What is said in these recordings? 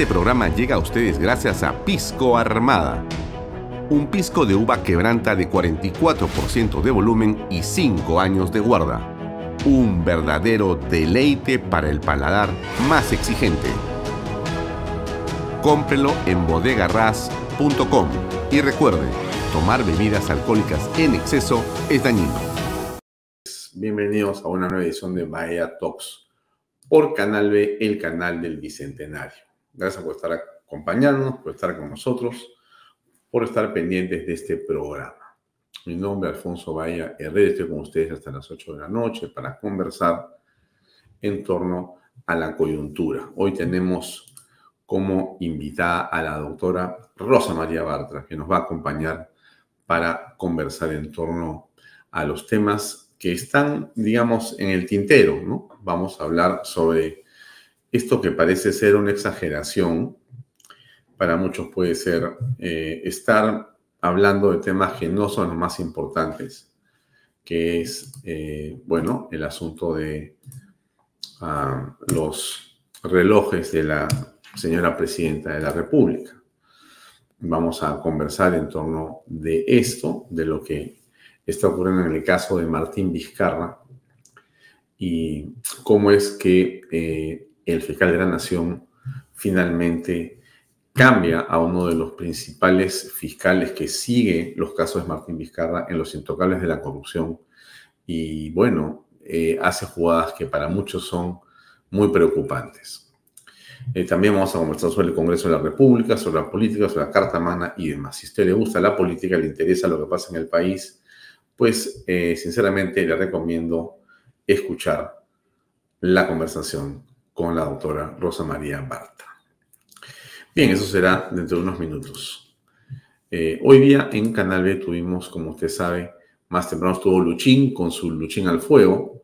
Este programa llega a ustedes gracias a Pisco Armada. Un pisco de uva quebranta de 44% de volumen y 5 años de guarda. Un verdadero deleite para el paladar más exigente. Cómprelo en bodegarras.com y recuerde, tomar bebidas alcohólicas en exceso es dañino. Bienvenidos a una nueva edición de Bahía Talks por Canal B, el canal del Bicentenario. Gracias por estar acompañándonos, por estar con nosotros, por estar pendientes de este programa. Mi nombre es Alfonso Valla Herrera, estoy con ustedes hasta las 8 de la noche para conversar en torno a la coyuntura. Hoy tenemos como invitada a la doctora Rosa María Bartra, que nos va a acompañar para conversar en torno a los temas que están, digamos, en el tintero, ¿no? Vamos a hablar sobre esto que parece ser una exageración, para muchos puede ser eh, estar hablando de temas que no son los más importantes, que es, eh, bueno, el asunto de ah, los relojes de la señora presidenta de la República. Vamos a conversar en torno de esto, de lo que está ocurriendo en el caso de Martín Vizcarra y cómo es que eh, el fiscal de la Nación finalmente cambia a uno de los principales fiscales que sigue los casos de Martín Vizcarra en los intocables de la corrupción. Y bueno, eh, hace jugadas que para muchos son muy preocupantes. Eh, también vamos a conversar sobre el Congreso de la República, sobre la política, sobre la Carta mana y demás. Si a usted le gusta la política, le interesa lo que pasa en el país, pues eh, sinceramente le recomiendo escuchar la conversación con la doctora Rosa María Barta. Bien, eso será dentro de unos minutos. Eh, hoy día en Canal B tuvimos, como usted sabe, más temprano estuvo Luchín con su Luchín al Fuego,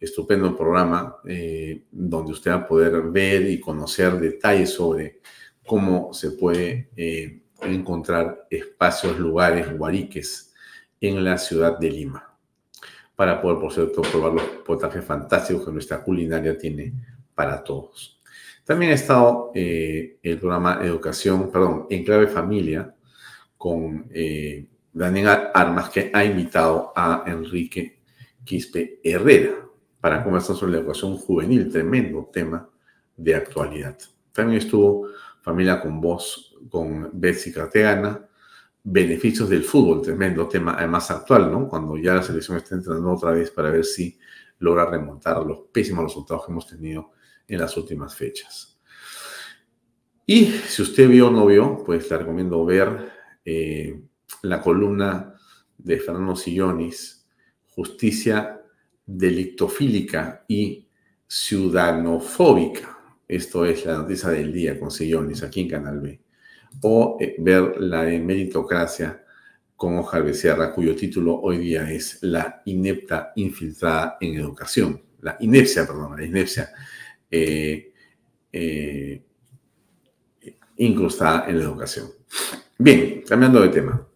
estupendo programa eh, donde usted va a poder ver y conocer detalles sobre cómo se puede eh, encontrar espacios, lugares, guariques en la ciudad de Lima, para poder, por cierto, probar los potajes fantásticos que nuestra culinaria tiene para todos. También ha estado eh, el programa Educación, perdón, en clave familia con eh, Daniel Armas, que ha invitado a Enrique Quispe Herrera para conversar sobre la educación juvenil, tremendo tema de actualidad. También estuvo Familia con Voz, con Betsy Cartegana, beneficios del fútbol, tremendo tema, además actual, ¿no? Cuando ya la selección está entrando otra vez para ver si logra remontar los pésimos resultados que hemos tenido en las últimas fechas. Y si usted vio o no vio, pues le recomiendo ver eh, la columna de Fernando Sillonis, Justicia Delictofílica y Ciudadanofóbica. Esto es la noticia del día con Sillonis aquí en Canal B. O eh, ver la de meritocracia con Ojal Becerra, cuyo título hoy día es La inepta infiltrada en educación. La inepcia, perdón, la inepcia eh, eh, incrustada en la educación. Bien, cambiando de tema.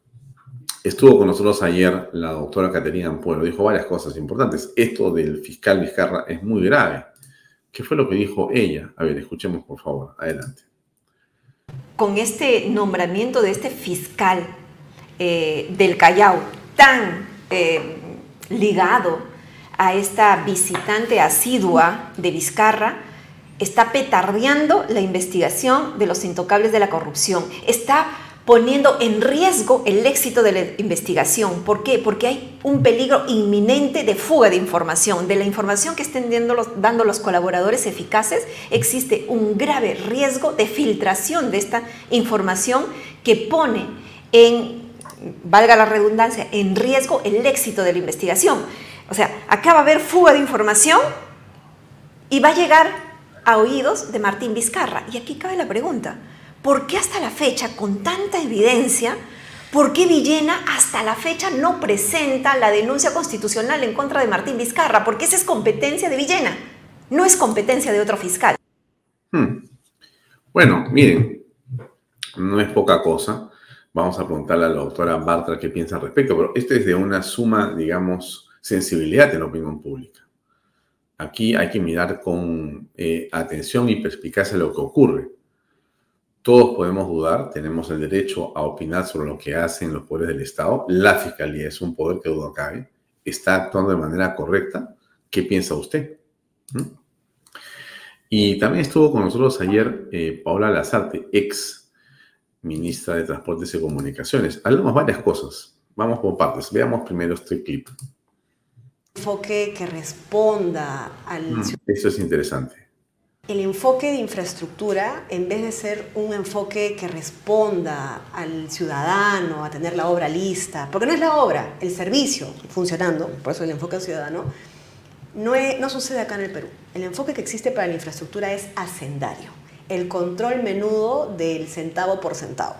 Estuvo con nosotros ayer la doctora Caterina Ampuero, dijo varias cosas importantes. Esto del fiscal Vizcarra es muy grave. ¿Qué fue lo que dijo ella? A ver, escuchemos por favor. Adelante. Con este nombramiento de este fiscal eh, del Callao, tan ligado a esta visitante asidua de Vizcarra, está petardeando la investigación de los intocables de la corrupción, está poniendo en riesgo el éxito de la investigación. ¿Por qué? Porque hay un peligro inminente de fuga de información. De la información que estén dando los, dando los colaboradores eficaces, existe un grave riesgo de filtración de esta información que pone en, valga la redundancia, en riesgo el éxito de la investigación. O sea, acá va a haber fuga de información y va a llegar a oídos de Martín Vizcarra. Y aquí cabe la pregunta, ¿por qué hasta la fecha, con tanta evidencia, ¿Por qué Villena hasta la fecha no presenta la denuncia constitucional en contra de Martín Vizcarra? Porque esa es competencia de Villena, no es competencia de otro fiscal. Hmm. Bueno, miren, no es poca cosa. Vamos a preguntarle a la doctora Bartra qué piensa al respecto, pero esto es de una suma, digamos, sensibilidad en la opinión pública. Aquí hay que mirar con eh, atención y perspicacia lo que ocurre. Todos podemos dudar, tenemos el derecho a opinar sobre lo que hacen los poderes del Estado. La fiscalía es un poder que duda cabe. ¿Está actuando de manera correcta? ¿Qué piensa usted? ¿Mm? Y también estuvo con nosotros ayer eh, Paula Lazarte, ex ministra de Transportes y Comunicaciones. Hablamos varias cosas. Vamos por partes. Veamos primero este clip enfoque que responda al... Mm, eso es interesante. El enfoque de infraestructura, en vez de ser un enfoque que responda al ciudadano, a tener la obra lista, porque no es la obra, el servicio funcionando, por eso el enfoque al ciudadano, no, no sucede acá en el Perú. El enfoque que existe para la infraestructura es hacendario, el control menudo del centavo por centavo.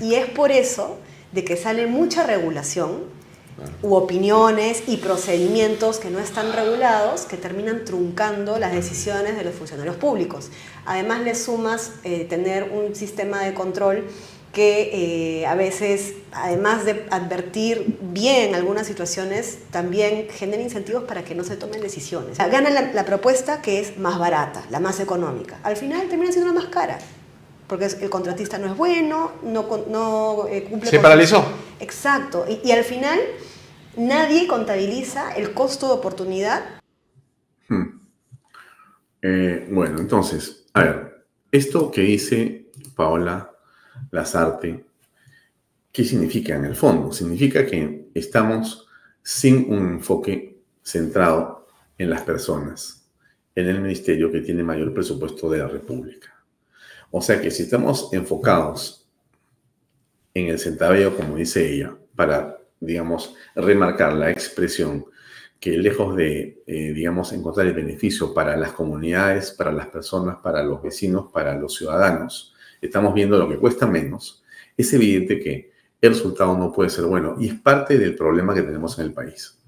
Y es por eso de que sale mucha regulación u opiniones y procedimientos que no están regulados que terminan truncando las decisiones de los funcionarios públicos. Además le sumas eh, tener un sistema de control que eh, a veces, además de advertir bien algunas situaciones, también genera incentivos para que no se tomen decisiones. gana la, la propuesta que es más barata, la más económica. Al final termina siendo la más cara porque el contratista no es bueno, no, no eh, cumple... Se paralizó. Exacto. Y, al final nadie contabiliza el costo de oportunidad. Hmm. Eh, bueno, entonces, a ver, esto que dice Paola Lazarte, ¿qué significa en el fondo? Significa que estamos sin un enfoque centrado en las personas, en el ministerio que tiene mayor presupuesto de la República. O sea que si estamos enfocados en el centavo, como dice ella, para, digamos, remarcar la expresión, que lejos de, eh, digamos, encontrar el beneficio para las comunidades, para las personas, para los vecinos, para los ciudadanos, estamos viendo lo que cuesta menos, es evidente que el resultado no puede ser bueno y es parte del problema que tenemos en el país.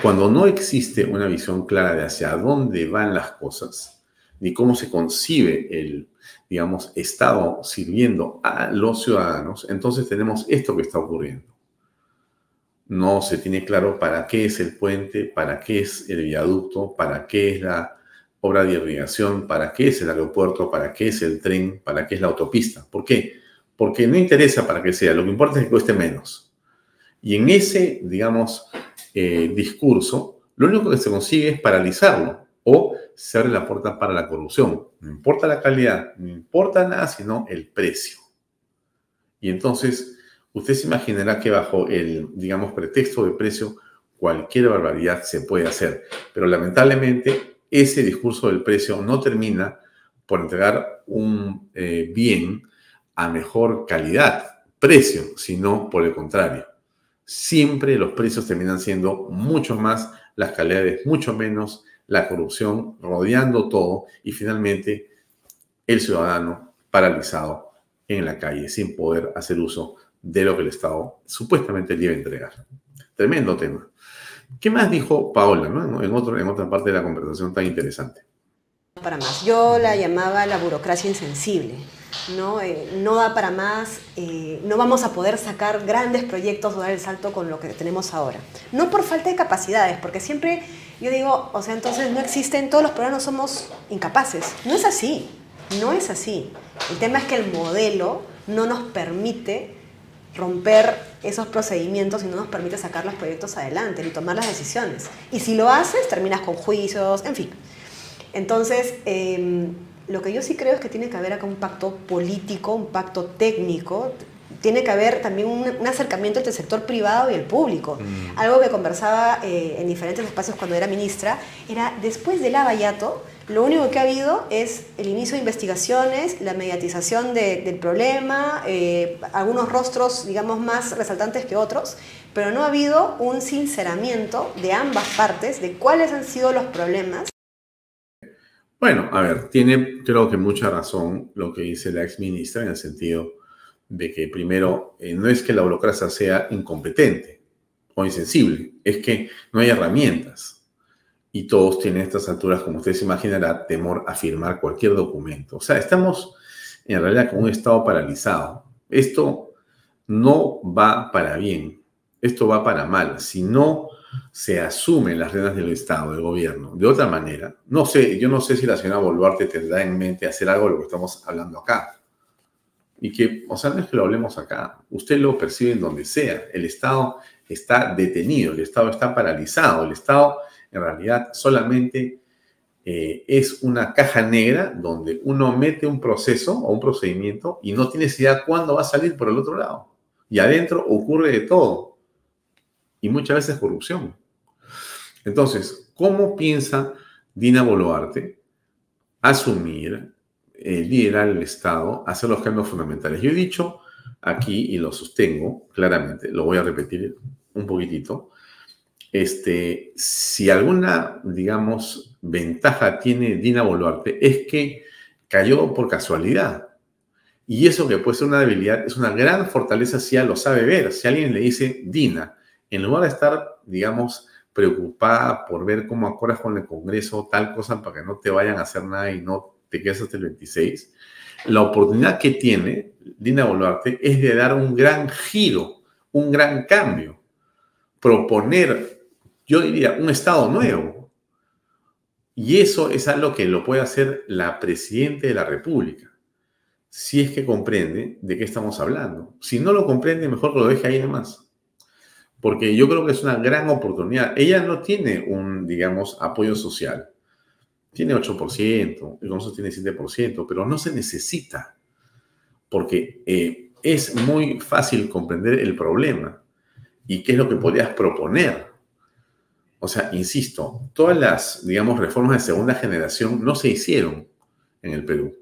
Cuando no existe una visión clara de hacia dónde van las cosas, ni cómo se concibe el, digamos, Estado sirviendo a los ciudadanos, entonces tenemos esto que está ocurriendo. No se tiene claro para qué es el puente, para qué es el viaducto, para qué es la obra de irrigación, para qué es el aeropuerto, para qué es el tren, para qué es la autopista. ¿Por qué? Porque no interesa para qué sea, lo que importa es que cueste menos. Y en ese, digamos, eh, discurso, lo único que se consigue es paralizarlo, se abre la puerta para la corrupción. No importa la calidad, no importa nada, sino el precio. Y entonces, usted se imaginará que bajo el, digamos, pretexto de precio, cualquier barbaridad se puede hacer. Pero lamentablemente, ese discurso del precio no termina por entregar un eh, bien a mejor calidad, precio, sino por el contrario. Siempre los precios terminan siendo mucho más, las calidades mucho menos la corrupción rodeando todo y finalmente el ciudadano paralizado en la calle sin poder hacer uso de lo que el Estado supuestamente le entregar. Tremendo tema. ¿Qué más dijo Paola en, otro, en otra parte de la conversación tan interesante? Para más. Yo la llamaba la burocracia insensible. ¿no? Eh, no da para más, eh, no vamos a poder sacar grandes proyectos o dar el salto con lo que tenemos ahora. No por falta de capacidades, porque siempre yo digo, o sea, entonces no existen, todos los programas somos incapaces. No es así, no es así. El tema es que el modelo no nos permite romper esos procedimientos y no nos permite sacar los proyectos adelante ni tomar las decisiones. Y si lo haces, terminas con juicios, en fin. Entonces, em, lo que yo sí creo es que tiene que haber acá un pacto político, un pacto técnico, tiene que haber también un, acercamiento entre el sector privado y el público. Mm. Algo que conversaba eh, en diferentes espacios cuando era ministra era después del abayato, lo único que ha habido es el inicio de investigaciones, la mediatización del problema, eh, algunos rostros, digamos, más resaltantes que otros, pero no ha habido un sinceramiento de ambas partes de cuáles han sido los problemas. Bueno, a ver, tiene creo que mucha razón lo que dice la ex ministra en el sentido de que primero, eh, no es que la burocracia sea incompetente o insensible, es que no hay herramientas. Y todos tienen estas alturas, como ustedes imaginarán, temor a firmar cualquier documento. O sea, estamos en realidad con un estado paralizado. Esto no va para bien, esto va para mal. Si no se asumen las reglas del Estado, del gobierno, de otra manera, no sé, yo no sé si la señora Boluarte tendrá en mente hacer algo de lo que estamos hablando acá y que, o sea, no es que lo hablemos acá, usted lo percibe en donde sea. El Estado está detenido, el Estado está paralizado, el Estado en realidad solamente eh, es una caja negra donde uno mete un proceso o un procedimiento y no tiene idea cuándo va a salir por el otro lado. Y adentro ocurre de todo. Y muchas veces corrupción. Entonces, ¿cómo piensa Dina Boluarte asumir eh, liderar el Estado, hacer los cambios fundamentales. Yo he dicho aquí, y lo sostengo claramente, lo voy a repetir un poquitito, este, si alguna, digamos, ventaja tiene Dina Boluarte es que cayó por casualidad. Y eso que puede ser una debilidad es una gran fortaleza si ya lo sabe ver. Si alguien le dice, Dina, en lugar de estar, digamos, preocupada por ver cómo acuerdas con el Congreso, tal cosa, para que no te vayan a hacer nada y no te quedas hasta el 26, la oportunidad que tiene Dina Boluarte es de dar un gran giro, un gran cambio, proponer, yo diría, un Estado nuevo. Y eso es algo que lo puede hacer la Presidenta de la República, si es que comprende de qué estamos hablando. Si no lo comprende, mejor lo deje ahí además. Porque yo creo que es una gran oportunidad. Ella no tiene un, digamos, apoyo social tiene 8%, el Consejo tiene 7%, pero no se necesita, porque eh, es muy fácil comprender el problema y qué es lo que podrías proponer. O sea, insisto, todas las, digamos, reformas de segunda generación no se hicieron en el Perú.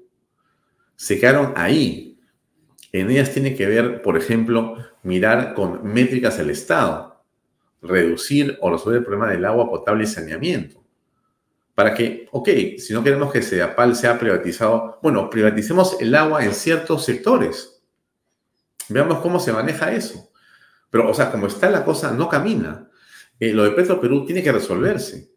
Se quedaron ahí. En ellas tiene que ver, por ejemplo, mirar con métricas el Estado, reducir o resolver el problema del agua potable y saneamiento para que, ok, si no queremos que Sedapal sea privatizado, bueno, privaticemos el agua en ciertos sectores. Veamos cómo se maneja eso. Pero, o sea, como está la cosa, no camina. Eh, lo de Petro Perú tiene que resolverse.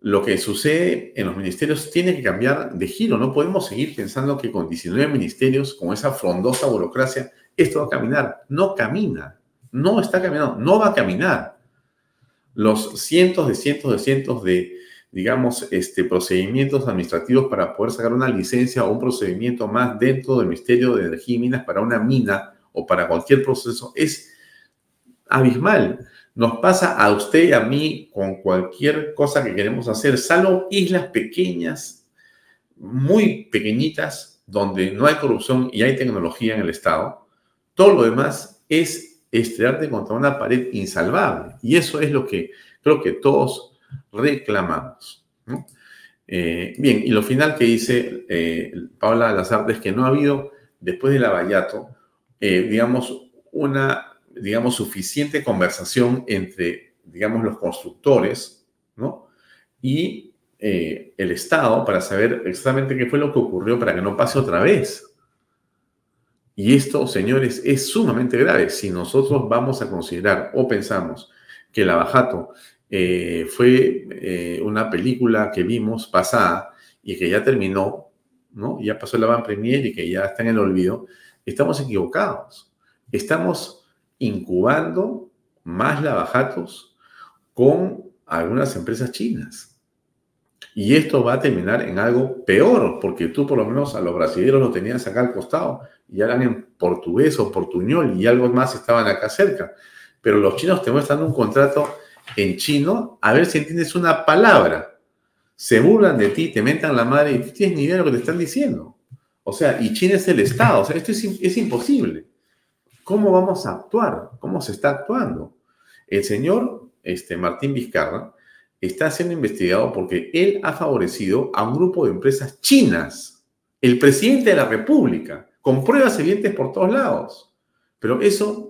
Lo que sucede en los ministerios tiene que cambiar de giro. No podemos seguir pensando que con 19 ministerios, con esa frondosa burocracia, esto va a caminar. No camina. No está caminando. No va a caminar. Los cientos de cientos de cientos de digamos, este, procedimientos administrativos para poder sacar una licencia o un procedimiento más dentro del Ministerio de Energía y Minas para una mina o para cualquier proceso es abismal. Nos pasa a usted y a mí con cualquier cosa que queremos hacer, salvo islas pequeñas, muy pequeñitas, donde no hay corrupción y hay tecnología en el Estado. Todo lo demás es estrellarte contra una pared insalvable. Y eso es lo que creo que todos reclamamos. Eh, bien, y lo final que dice eh, Paula Lazarte es que no ha habido, después del abayato, eh, digamos, una, digamos, suficiente conversación entre, digamos, los constructores, ¿no? Y el Estado para saber exactamente qué fue lo que ocurrió para que no pase otra vez. Y esto, señores, es sumamente grave. Si nosotros vamos a considerar o pensamos que el abajato eh, fue eh, una película que vimos pasada y que ya terminó, ¿no? Ya pasó la van premier y que ya está en el olvido. Estamos equivocados. Estamos incubando más lavajatos con algunas empresas chinas. Y esto va a terminar en algo peor, porque tú por lo menos a los brasileños lo tenías acá al costado y eran en portugués o portuñol y algo más estaban acá cerca. Pero los chinos te muestran un contrato en chino a ver si entiendes una palabra. Se burlan de ti, te mentan la madre y tú tienes ni idea de lo que te están diciendo. O sea, y China es el Estado. O sea, esto es, imposible. ¿Cómo vamos a actuar? ¿Cómo se está actuando? El señor este, Martín Vizcarra está siendo investigado porque él ha favorecido a un grupo de empresas chinas. El presidente de la República, con pruebas evidentes por todos lados. Pero eso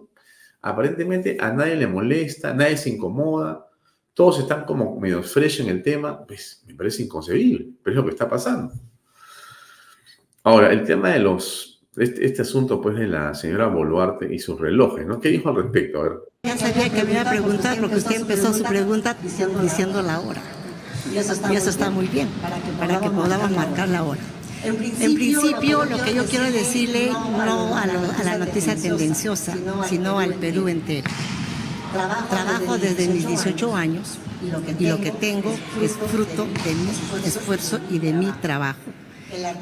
aparentemente a nadie le molesta, nadie se incomoda, todos están como medio fresh en el tema, pues me parece inconcebible, pero es lo que está pasando. Ahora, el tema de los, este, este asunto pues de la señora Boluarte y sus relojes, ¿no? ¿Qué dijo al respecto? A ver. Ya sabía que me iba a preguntar porque usted empezó su pregunta diciendo, diciendo la hora. eso está, y eso está muy bien, para que podamos marcar la hora. En principio, lo que yo quiero decirle no a, a la noticia tendenciosa, sino al Perú entero. Trabajo desde mis 18 años y lo que tengo es fruto de mi esfuerzo y de mi trabajo.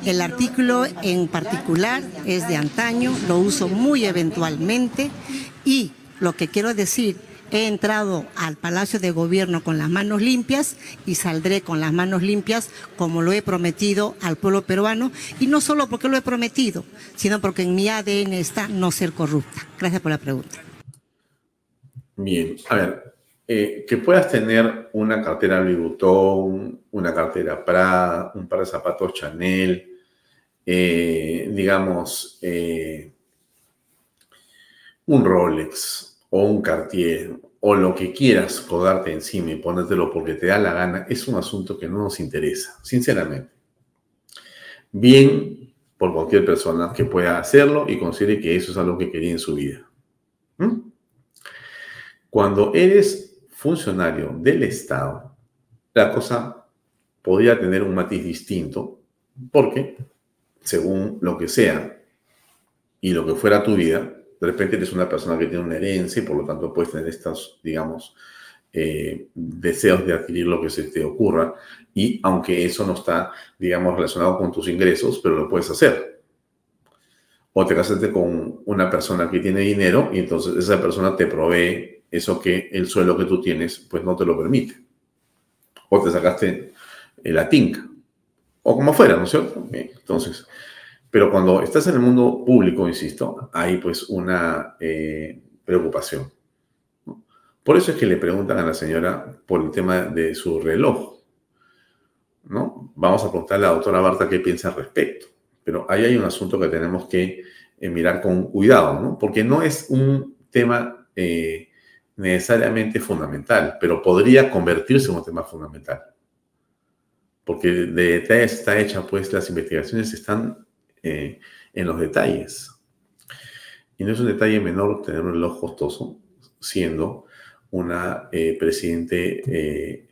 El artículo en particular es de antaño, lo uso muy eventualmente y lo que quiero decir He entrado al Palacio de Gobierno con las manos limpias y saldré con las manos limpias como lo he prometido al pueblo peruano y no solo porque lo he prometido, sino porque en mi ADN está no ser corrupta. Gracias por la pregunta. Bien, a ver, eh, que puedas tener una cartera Louis una cartera Prada, un par de zapatos Chanel, eh, digamos, eh, un Rolex o un Cartier o lo que quieras codarte encima y ponértelo porque te da la gana, es un asunto que no nos interesa, sinceramente. Bien por cualquier persona que pueda hacerlo y considere que eso es algo que quería en su vida. ¿Mm? Cuando eres funcionario del Estado, la cosa podría tener un matiz distinto, porque según lo que sea y lo que fuera tu vida, de repente eres una persona que tiene una herencia y por lo tanto puedes tener estos, digamos, eh, deseos de adquirir lo que se te ocurra. Y aunque eso no está, digamos, relacionado con tus ingresos, pero lo puedes hacer. O te casaste con una persona que tiene dinero y entonces esa persona te provee eso que el suelo que tú tienes, pues no te lo permite. O te sacaste eh, la tinca. O como fuera, ¿no es cierto? Entonces, pero cuando estás en el mundo público, insisto, hay pues una eh, preocupación. Por eso es que le preguntan a la señora por el tema de su reloj. ¿no? Vamos a preguntarle a la doctora Barta qué piensa al respecto. Pero ahí hay un asunto que tenemos que eh, mirar con cuidado, porque no es un tema eh, necesariamente fundamental, pero podría convertirse en un tema fundamental. Porque de detalles está hecha, pues las investigaciones están eh, en los detalles. Y no es un detalle menor tener un reloj costoso, siendo una eh, presidente, eh,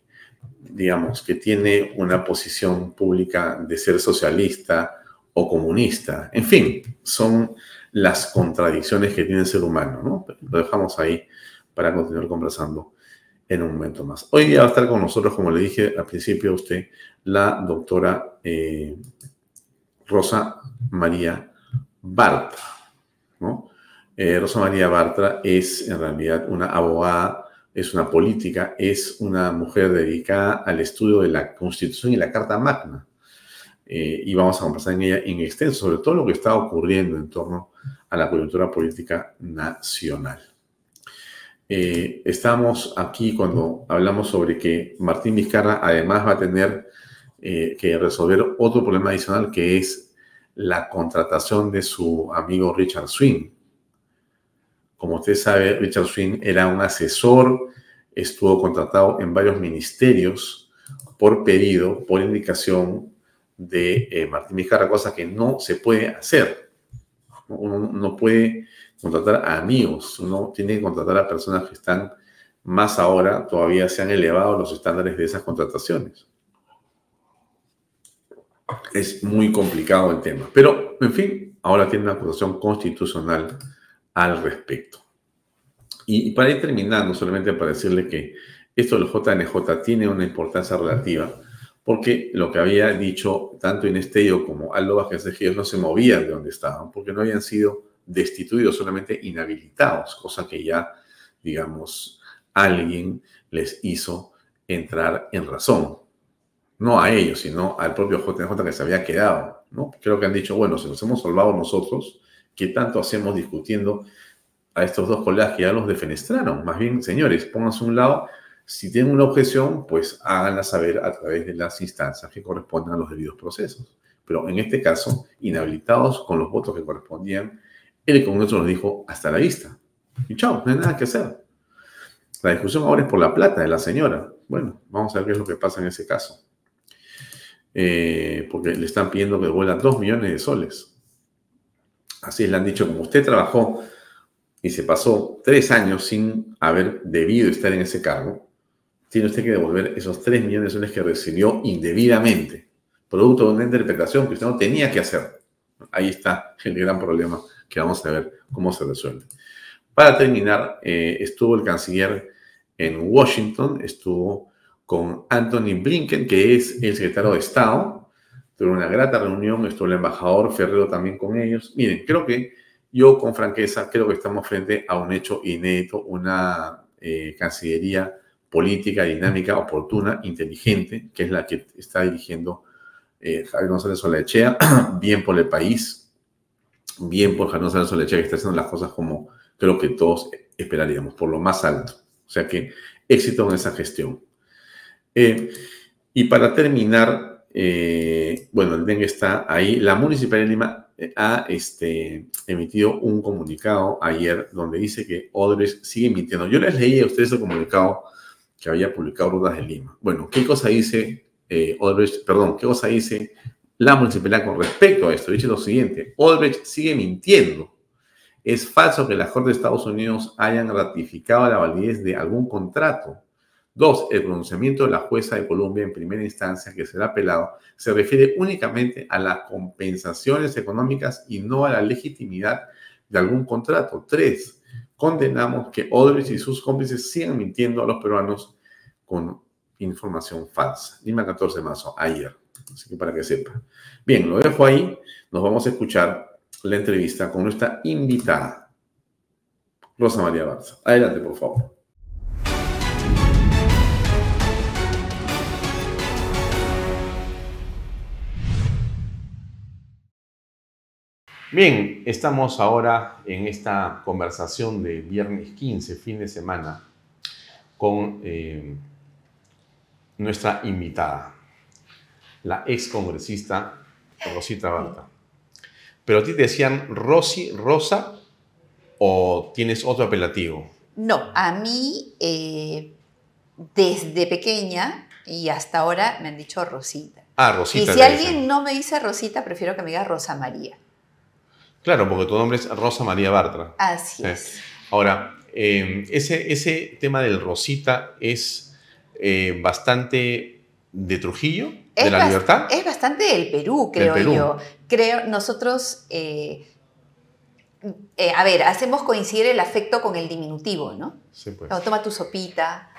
digamos, que tiene una posición pública de ser socialista o comunista. En fin, son las contradicciones que tiene el ser humano, ¿no? Lo dejamos ahí para continuar conversando en un momento más. Hoy día va a estar con nosotros, como le dije al principio a usted, la doctora Rosa María Bartra. ¿no? Eh, Rosa María Bartra es en realidad una abogada, es una política, es una mujer dedicada al estudio de la Constitución y la Carta Magna. Eh, y vamos a conversar en ella en extenso sobre todo lo que está ocurriendo en torno a la coyuntura política nacional. Eh, estamos aquí cuando hablamos sobre que Martín Vizcarra además va a tener que resolver otro problema adicional que es la contratación de su amigo Richard Swin, Como usted sabe, Richard Swin era un asesor, estuvo contratado en varios ministerios por pedido, por indicación de eh, Martín Vizcarra, cosa que no se puede hacer. Uno no puede contratar a amigos, uno tiene que contratar a personas que están más ahora, todavía se han elevado los estándares de esas contrataciones es muy complicado el tema. Pero, en fin, ahora tiene una acusación constitucional al respecto. Y, para ir terminando, solamente para decirle que esto del JNJ tiene una importancia relativa, porque lo que había dicho tanto Inestello como Aldo Vázquez de Gíos no se movían de donde estaban, porque no habían sido destituidos, solamente inhabilitados, cosa que ya, digamos, alguien les hizo entrar en razón no a ellos, sino al propio JNJ que se había quedado, ¿no? Creo que han dicho, bueno, si nos hemos salvado nosotros, ¿qué tanto hacemos discutiendo a estos dos colegas que ya los defenestraron? Más bien, señores, pónganse a un lado, si tienen una objeción, pues háganla saber a través de las instancias que correspondan a los debidos procesos. Pero en este caso, inhabilitados con los votos que correspondían, el Congreso nos dijo hasta la vista. Y chao, no hay nada que hacer. La discusión ahora es por la plata de la señora. Bueno, vamos a ver qué es lo que pasa en ese caso. Eh, porque le están pidiendo que devuelvan 2 millones de soles. Así es, le han dicho, como usted trabajó y se pasó 3 años sin haber debido estar en ese cargo, tiene usted que devolver esos 3 millones de soles que recibió indebidamente, producto de una interpretación que usted no tenía que hacer. Ahí está el gran problema que vamos a ver cómo se resuelve. Para terminar, eh, estuvo el canciller en Washington, estuvo con Anthony Blinken, que es el secretario de Estado. Tuve una grata reunión, estuvo el embajador Ferrero también con ellos. Miren, creo que yo con franqueza creo que estamos frente a un hecho inédito, una eh, cancillería política, dinámica, oportuna, inteligente, que es la que está dirigiendo eh, Javier González Solechea, bien por el país, bien por Javier González Solechea, que está haciendo las cosas como creo que todos esperaríamos, por lo más alto. O sea que éxito en esa gestión. Eh, y para terminar, eh, bueno, el está ahí. La Municipalidad de Lima eh, ha este, emitido un comunicado ayer donde dice que Odres sigue mintiendo. Yo les leí a ustedes el comunicado que había publicado Rutas de Lima. Bueno, ¿qué cosa dice eh, perdón, qué cosa dice la municipalidad con respecto a esto? Dice lo siguiente, Odebrecht sigue mintiendo. Es falso que la Corte de Estados Unidos hayan ratificado la validez de algún contrato Dos, el pronunciamiento de la jueza de Colombia en primera instancia, que será apelado, se refiere únicamente a las compensaciones económicas y no a la legitimidad de algún contrato. Tres, condenamos que Odebrecht y sus cómplices sigan mintiendo a los peruanos con información falsa. Lima 14 de marzo, ayer. Así que para que sepa. Bien, lo dejo ahí. Nos vamos a escuchar la entrevista con nuestra invitada, Rosa María Barza. Adelante, por favor. Bien, estamos ahora en esta conversación de viernes 15, fin de semana, con eh, nuestra invitada, la ex congresista Rosita Barta. Pero a ti te decían Rosy, Rosa, o tienes otro apelativo? No, a mí eh, desde pequeña y hasta ahora me han dicho Rosita. Ah, Rosita. Y si alguien no me dice Rosita, prefiero que me diga Rosa María. Claro, porque tu nombre es Rosa María Bartra. Así es. Ahora, eh, ese, ese, tema del Rosita es eh, bastante de Trujillo, de la libertad. Es bastante del Perú, creo yo. Creo, nosotros, eh, a ver, hacemos coincidir el afecto con el diminutivo, ¿no? Sí, pues. toma tu sopita,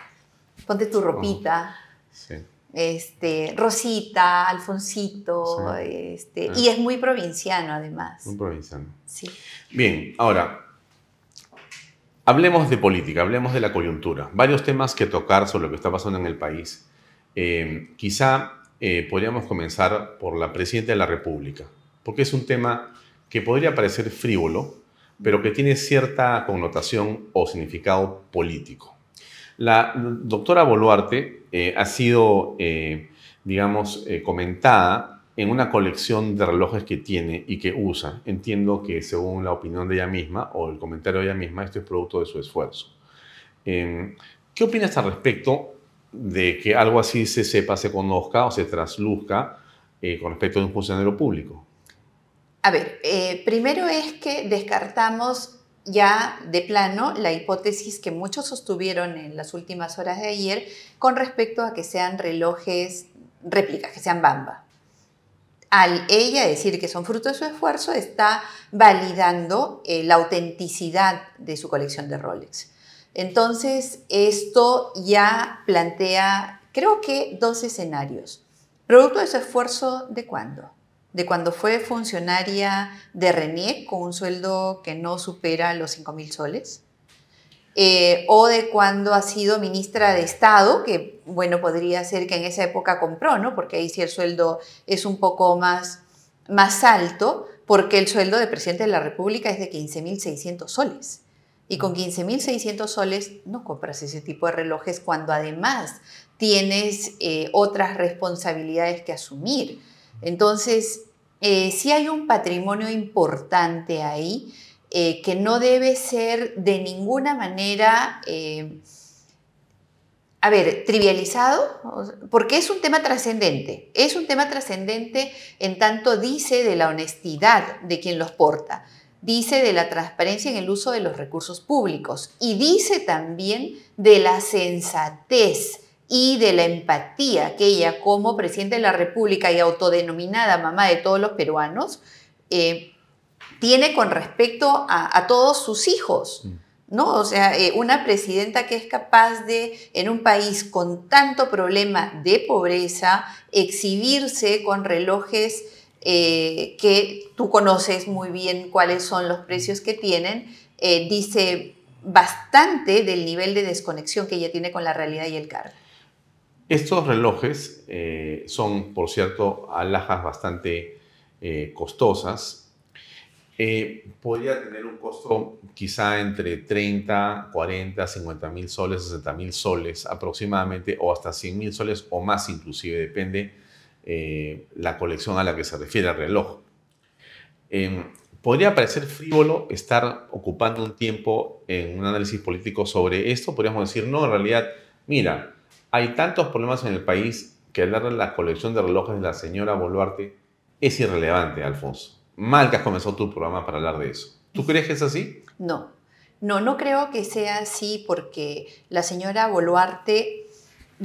ponte tu ropita. sí este, Rosita, Alfonsito, este, ah. y es muy provinciano además. Muy provinciano. Bien, ahora, hablemos de política, hablemos de la coyuntura. Varios temas que tocar sobre lo que está pasando en el país. Eh, quizá eh, podríamos comenzar por la Presidenta de la República, porque es un tema que podría parecer frívolo, pero que tiene cierta connotación o significado político. La doctora Boluarte eh, ha sido, eh, digamos, eh, comentada en una colección de relojes que tiene y que usa. Entiendo que según la opinión de ella misma o el comentario de ella misma, esto es producto de su esfuerzo. Em, ¿Qué opinas al respecto de que algo así se sepa, se conozca o se trasluzca con respecto a un funcionario público? A ver, primero es que descartamos ya de plano la hipótesis que muchos sostuvieron en las últimas horas de ayer con respecto a que sean relojes réplicas, que sean bamba. Al ella decir que son fruto de su esfuerzo, está validando eh, la autenticidad de su colección de Rolex. Entonces, esto ya plantea, creo que, dos escenarios. ¿Producto de su esfuerzo de cuándo? de cuando fue funcionaria de René con un sueldo que no supera los 5.000 soles, eh, o de cuando ha sido ministra de Estado, que bueno, podría ser que en esa época compró, ¿no? Porque ahí sí el sueldo es un poco más, más alto, porque el sueldo de presidente de la República es de 15.600 soles. Y con 15.600 soles no compras ese tipo de relojes cuando además tienes eh, otras responsabilidades que asumir entonces, si eh, sí hay un patrimonio importante ahí eh, que no debe ser de ninguna manera, eh, a ver, trivializado, porque es un tema trascendente. Es un tema trascendente en tanto dice de la honestidad de quien los porta, dice de la transparencia en el uso de los recursos públicos y dice también de la sensatez y de la empatía que ella como presidenta de la República y autodenominada mamá de todos los peruanos eh, tiene con respecto a, todos sus hijos. Mm. ¿No? O sea, eh, una presidenta que es capaz de, en un país con tanto problema de pobreza, exhibirse con relojes eh, que tú conoces muy bien cuáles son los precios que tienen, dice bastante del nivel de desconexión que ella tiene con la realidad y el cargo. Estos relojes eh, son, por cierto, alhajas bastante eh, costosas. Eh, podría tener un costo quizá entre 30, 40, 50 mil soles, 60 mil soles aproximadamente, o hasta 100 mil soles o más inclusive, depende la colección a la que se refiere el reloj. Em, podría parecer frívolo estar ocupando un tiempo en un análisis político sobre esto, podríamos decir, no, en realidad, mira, hay tantos problemas en el país que hablar de la colección de relojes de la señora Boluarte es irrelevante, Alfonso. Mal que has comenzado tu programa para hablar de eso. ¿Tú crees que es así? No, no, no creo que sea así porque la señora Boluarte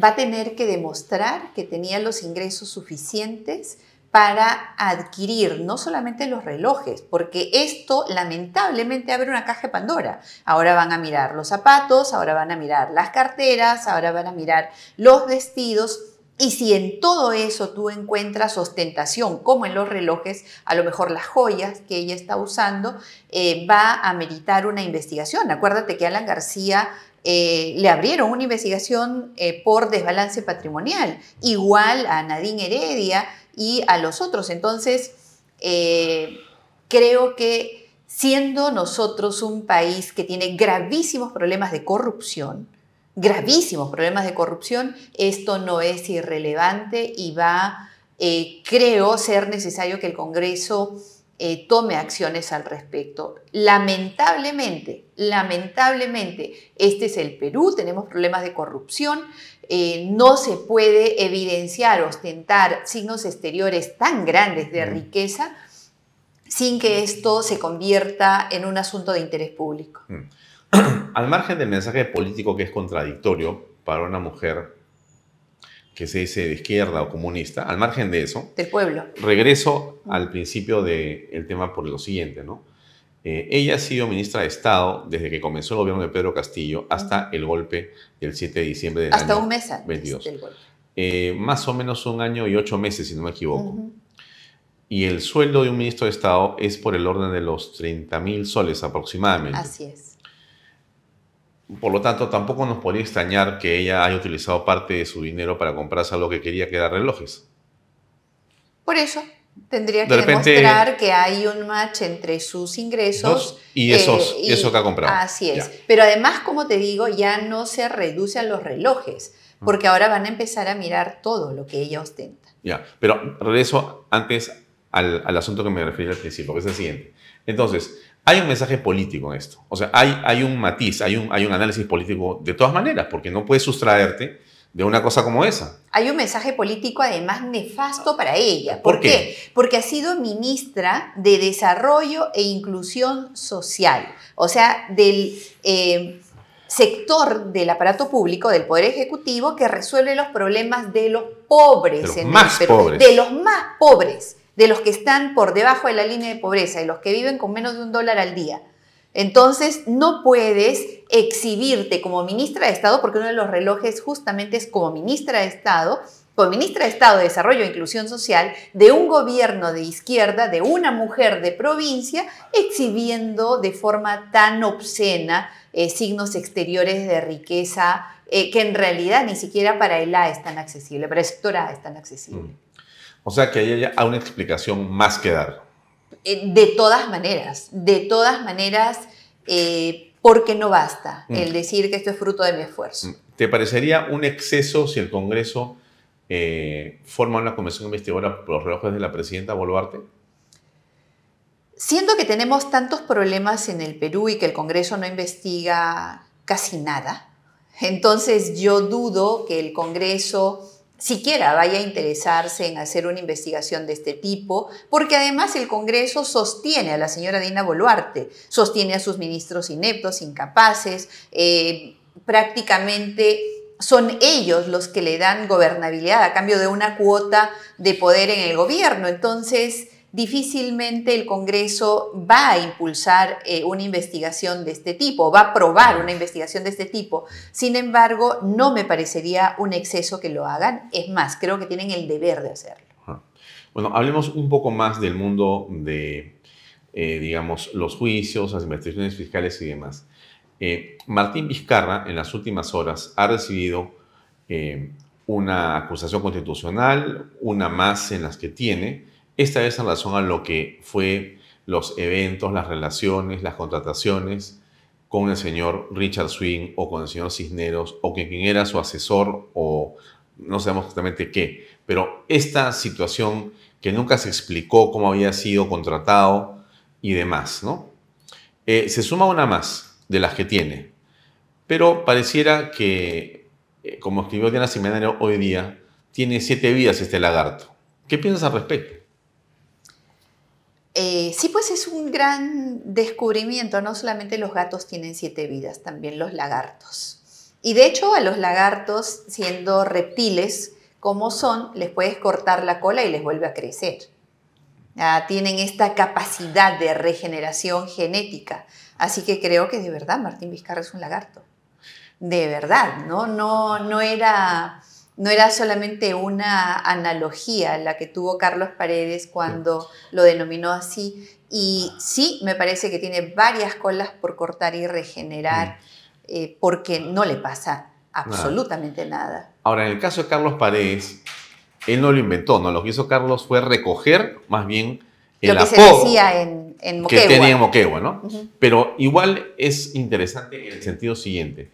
va a tener que demostrar que tenía los ingresos suficientes para adquirir no solamente los relojes, porque esto lamentablemente abre una caja de Pandora. Ahora van a mirar los zapatos, ahora van a mirar las carteras, ahora van a mirar los vestidos. Y si en todo eso tú encuentras ostentación, como en los relojes, a lo mejor las joyas que ella está usando, eh, va a meritar una investigación. Acuérdate que Alan García eh, le abrieron una investigación eh, por desbalance patrimonial. Igual a Nadine Heredia y a los otros. Entonces, eh, creo que siendo nosotros un país que tiene gravísimos problemas de corrupción, gravísimos problemas de corrupción, esto no es irrelevante y va, eh, creo, ser necesario que el Congreso eh, tome acciones al respecto. Lamentablemente, lamentablemente, este es el Perú, tenemos problemas de corrupción, eh, no se puede evidenciar, ostentar signos exteriores tan grandes de riqueza sin que esto se convierta en un asunto de interés público. Mm. Al margen del mensaje político que es contradictorio para una mujer que se dice de izquierda o comunista, al margen de eso, del pueblo. Regreso al principio del tema por lo siguiente, ¿no? Eh, ella ha sido ministra de Estado desde que comenzó el gobierno de Pedro Castillo hasta el golpe del 7 de diciembre del hasta un mes eh, más o menos un año y ocho meses, si no me equivoco. Y el sueldo de un ministro de Estado es por el orden de los 30 mil soles aproximadamente. Así es. Por lo tanto, tampoco nos podría extrañar que ella haya utilizado parte de su dinero para comprarse algo que quería, que era relojes. Por eso, Tendría que demostrar que hay un match entre sus ingresos y esos, eso que ha eh, comprado. Así es. Pero además, como te digo, ya no se reduce a los relojes, mm. porque ahora van a empezar a mirar todo lo que ella ostenta. Ya, pero regreso antes al, asunto que me referí al principio, que es el siguiente. Entonces, hay un mensaje político en esto. O sea, hay, hay un matiz, hay un, hay un análisis político de todas maneras, porque no puedes sustraerte de una cosa como esa. Hay un mensaje político además nefasto para ella. ¿Por, qué? Porque ha sido ministra de Desarrollo e Inclusión Social, o sea, del eh, sector del aparato público, del Poder Ejecutivo, que resuelve los problemas de los pobres. De los más pobres. De los más pobres, de los que están por debajo de la línea de pobreza, de los que viven con menos de un dólar al día. Entonces, no puedes exhibirte como ministra de Estado, porque uno de los relojes justamente es como ministra de Estado, como ministra de Estado de Desarrollo e Inclusión Social, de un gobierno de izquierda, de una mujer de provincia, exhibiendo de forma tan obscena eh, signos exteriores de riqueza eh, que en realidad ni siquiera para el A es tan accesible, para el sector A es tan accesible. Mm. O sea que ahí hay una explicación más que dar. Eh, de todas maneras, de todas maneras, eh, porque no basta mm. el decir que esto es fruto de mi esfuerzo. Mm. ¿Te parecería un exceso si el Congreso eh, forma una comisión investigadora por los relojes de la presidenta Boluarte? Siento que tenemos tantos problemas en el Perú y que el Congreso no investiga casi nada. Entonces yo dudo que el Congreso siquiera vaya a interesarse en hacer una investigación de este tipo, porque además el Congreso sostiene a la señora Dina Boluarte, sostiene a sus ministros ineptos, incapaces, eh, prácticamente son ellos los que le dan gobernabilidad a cambio de una cuota de poder en el gobierno. Entonces, difícilmente el Congreso va a impulsar eh, una investigación de este tipo, va a aprobar una investigación de este tipo. Sin embargo, no me parecería un exceso que lo hagan. Es más, creo que tienen el deber de hacerlo. Bueno, hablemos un poco más del mundo de, eh, digamos, los juicios, las investigaciones fiscales y demás. Eh, Martín Vizcarra en las últimas horas ha recibido una acusación constitucional, una más en las que tiene, esta vez en razón a lo que fue los eventos, las relaciones, las contrataciones con el señor Richard Swing o con el señor Cisneros o que quien era su asesor o no sabemos exactamente qué, pero esta situación que nunca se explicó cómo había sido contratado y demás, ¿no? Eh, se suma una más de las que tiene, pero pareciera que, eh, como escribió Diana Simenario hoy día, tiene siete vidas este lagarto. ¿Qué piensas al respecto? Eh, sí, pues es un gran descubrimiento. No solamente los gatos tienen siete vidas, también los lagartos. Y de hecho a los lagartos, siendo reptiles como son, les puedes cortar la cola y les vuelve a crecer. Ah, tienen esta capacidad de regeneración genética. Así que creo que de verdad Martín Vizcarra es un lagarto. De verdad, ¿no? No, no era no era solamente una analogía la que tuvo Carlos Paredes cuando lo denominó así. Y sí, me parece que tiene varias colas por cortar y regenerar, eh, porque no le pasa absolutamente nada. Ahora, en el caso de Carlos Paredes, él no lo inventó, no lo que hizo Carlos fue recoger más bien el lo que en, tenía en Moquegua, ¿no? Pero igual es interesante en el sentido siguiente.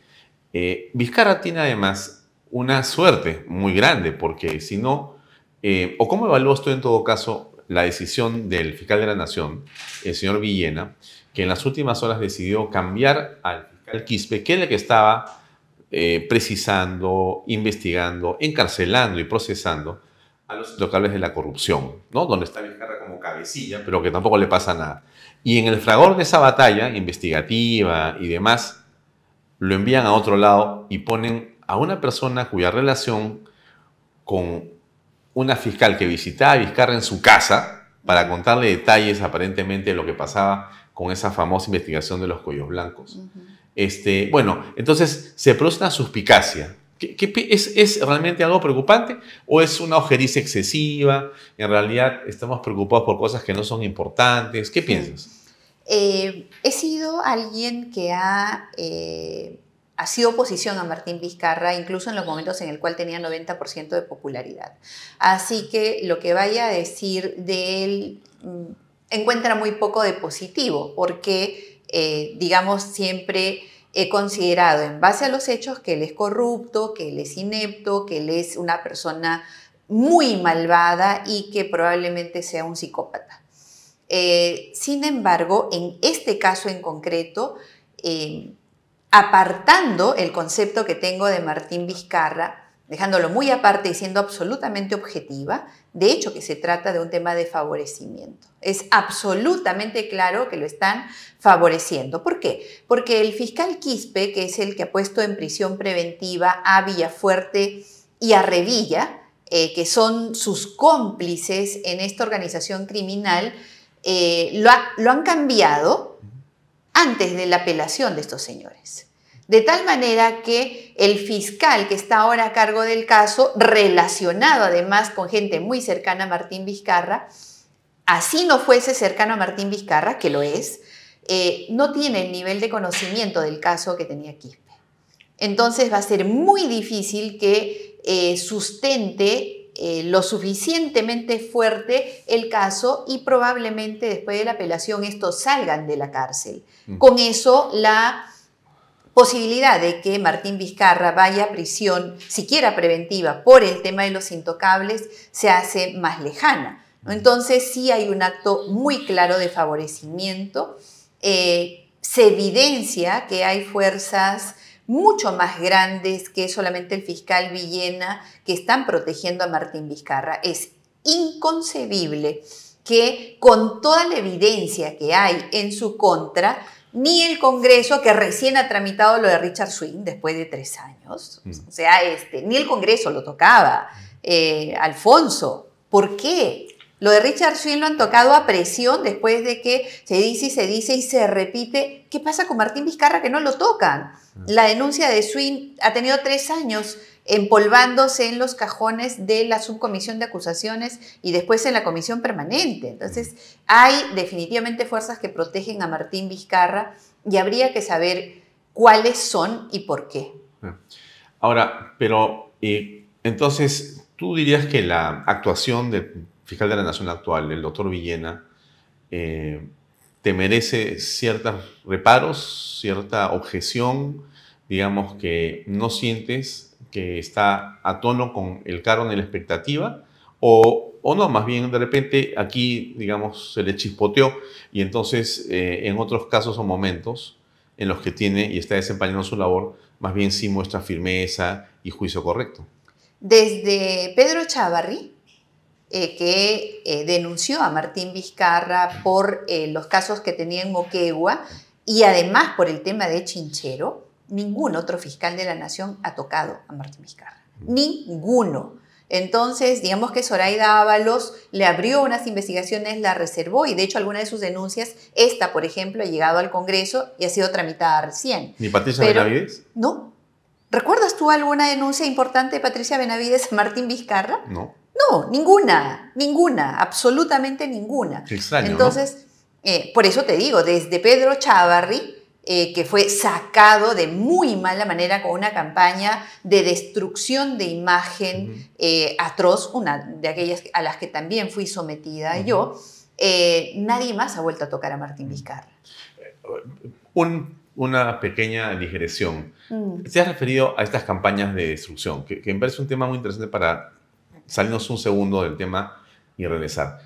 Eh, Vizcarra tiene además una suerte muy grande, porque si no, eh, o cómo evalúas tú en todo caso la decisión del fiscal de la Nación, el señor Villena, que en las últimas horas decidió cambiar al fiscal Quispe, que era el que estaba eh, precisando, investigando, encarcelando y procesando a los locales de la corrupción, ¿no? Donde está Vizcarra como cabecilla, pero que tampoco le pasa nada. Y en el fragor de esa batalla investigativa y demás, lo envían a otro lado y ponen a una persona cuya relación con una fiscal que visitaba a Vizcarra en su casa para contarle detalles aparentemente de lo que pasaba con esa famosa investigación de los cuellos blancos. este, bueno, entonces se produce una suspicacia. es, realmente algo preocupante o es una ojeriza excesiva? En realidad estamos preocupados por cosas que no son importantes. ¿Qué piensas? Eh, he sido alguien que ha eh, ha sido oposición a Martín Vizcarra, incluso en los momentos en el cual tenía 90% de popularidad. Así que lo que vaya a decir de él mm, encuentra muy poco de positivo, porque, eh, digamos, siempre he considerado en base a los hechos que él es corrupto, que él es inepto, que él es una persona muy malvada y que probablemente sea un psicópata. Eh, sin embargo, en este caso en concreto, eh, apartando el concepto que tengo de Martín Vizcarra, dejándolo muy aparte y siendo absolutamente objetiva, de hecho que se trata de un tema de favorecimiento. Es absolutamente claro que lo están favoreciendo. ¿Por qué? Porque el fiscal Quispe, que es el que ha puesto en prisión preventiva a Villafuerte y a Revilla, eh, que son sus cómplices en esta organización criminal, eh, lo, lo han cambiado antes de la apelación de estos señores. De tal manera que el fiscal que está ahora a cargo del caso, relacionado además con gente muy cercana a Martín Vizcarra, así no fuese cercano a Martín Vizcarra, que lo es, eh, no tiene el nivel de conocimiento del caso que tenía Quispe. Entonces va a ser muy difícil que eh, sustente eh, lo suficientemente fuerte el caso y probablemente después de la apelación estos salgan de la cárcel. Con eso, la posibilidad de que Martín Vizcarra vaya a prisión, siquiera preventiva, por el tema de los intocables, se hace más lejana. Entonces sí hay un acto muy claro de favorecimiento. Eh, se evidencia que hay fuerzas mucho más grandes que solamente el fiscal Villena que están protegiendo a Martín Vizcarra. Es inconcebible que con toda la evidencia que hay en su contra, ni el Congreso, que recién ha tramitado lo de Richard Swing después de tres años, mm. o sea, este, ni el Congreso lo tocaba. Eh, Alfonso, ¿por qué? Lo de Richard Swing lo han tocado a presión después de que se dice y se dice y se repite. ¿Qué pasa con Martín Vizcarra que no lo tocan? Mm. La denuncia de Swin ha tenido tres años empolvándose en los cajones de la subcomisión de acusaciones y después en la comisión permanente. Entonces, hay definitivamente fuerzas que protegen a Martín Vizcarra y habría que saber cuáles son y por qué. Ah. Ahora, pero eh, entonces, ¿tú dirías que la actuación del fiscal de la Nación actual, el doctor Villena, eh, te merece ciertos reparos, cierta objeción, digamos que no sientes que está a tono con el carro en la expectativa, o, o, no, más bien de repente aquí, digamos, se le chispoteó y entonces eh, en otros casos o momentos en los que tiene y está desempeñando su labor, más bien sí muestra firmeza y juicio correcto. Desde Pedro Chavarri, eh, que eh, denunció a Martín Vizcarra por los casos que tenía en Moquegua y además por el tema de Chinchero, ningún otro fiscal de la nación ha tocado a Martín Vizcarra. Mm. Ninguno. Entonces, digamos que Zoraida Ábalos le abrió unas investigaciones, la reservó y de hecho alguna de sus denuncias, esta por ejemplo, ha llegado al Congreso y ha sido tramitada recién. ¿Ni Patricia Benavides? No. ¿Recuerdas tú alguna denuncia importante de Patricia Benavides a Martín Vizcarra? No. No, ninguna, ninguna, absolutamente ninguna. Qué Entonces, eh, por eso te digo, desde Pedro Chavarri, eh, que fue sacado de muy mala manera con una campaña de destrucción de imagen eh, atroz, una de aquellas a las que también fui sometida yo, eh, nadie más ha vuelto a tocar a Martín Vizcarra. una pequeña digresión. Mm. Se ha referido a estas campañas de destrucción, que, que me parece un tema muy interesante para salirnos un segundo del tema y regresar.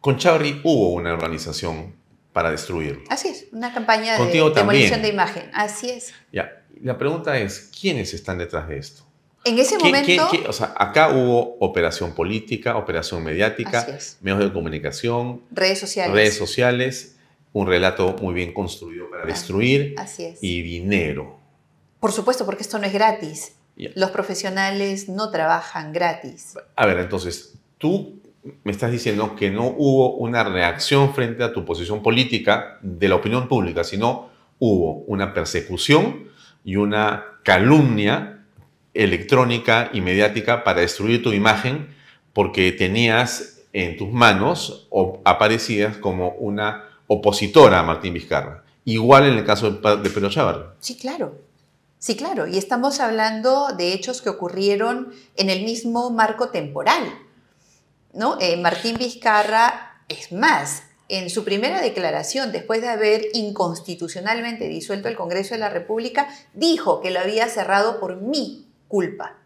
Con Chavarri hubo una organización para destruirlo. Así es, una campaña de demolición de imagen. Así es. Ya, la pregunta es, ¿quiénes están detrás de esto? En ese momento... o sea, acá hubo operación política, operación mediática, medios de comunicación, redes sociales. Redes sociales, un relato muy bien construido para destruir Así y dinero. Por supuesto, porque esto no es gratis. Los profesionales no trabajan gratis. A ver, entonces, tú me estás diciendo que no hubo una reacción frente a tu posición política de la opinión pública, sino hubo una persecución y una calumnia electrónica y mediática para destruir tu imagen porque tenías en tus manos o aparecías como una opositora a Martín Vizcarra. Igual en el caso de Pedro Chávez. Sí, claro. Sí, claro. Y estamos hablando de hechos que ocurrieron en el mismo marco temporal eh, Martín Vizcarra es más. En su primera declaración, después de haber inconstitucionalmente disuelto el Congreso de la República, dijo que lo había cerrado por mi culpa,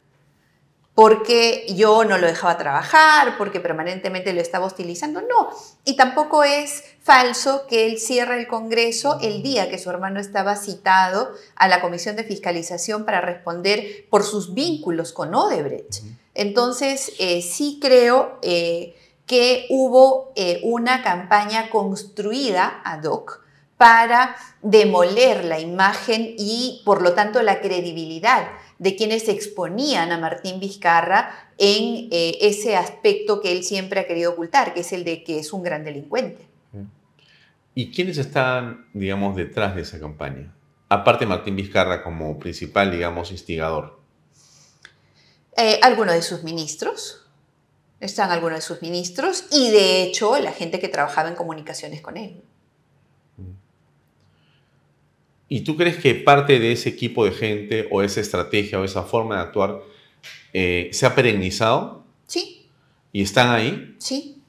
porque yo no lo dejaba trabajar, porque permanentemente lo estaba hostilizando. No, y tampoco es falso que él cierra el Congreso el día que su hermano estaba citado a la Comisión de Fiscalización para responder por sus vínculos con Odebrecht. Entonces, eh, sí creo eh, que hubo eh, una campaña construida ad hoc para demoler la imagen y, por lo tanto, la credibilidad de quienes exponían a Martín Vizcarra en ese aspecto que él siempre ha querido ocultar, que es el de que es un gran delincuente. Mm. ¿Y quiénes están, digamos, detrás de esa campaña? Aparte Martín Vizcarra como principal, digamos, instigador. Eh, algunos de sus ministros, están algunos de sus ministros y de hecho la gente que trabajaba en comunicaciones con él. ¿Y tú crees que parte de ese equipo de gente o esa estrategia o esa forma de actuar eh, se ha perennizado? Sí. ¿Y están ahí? Sí,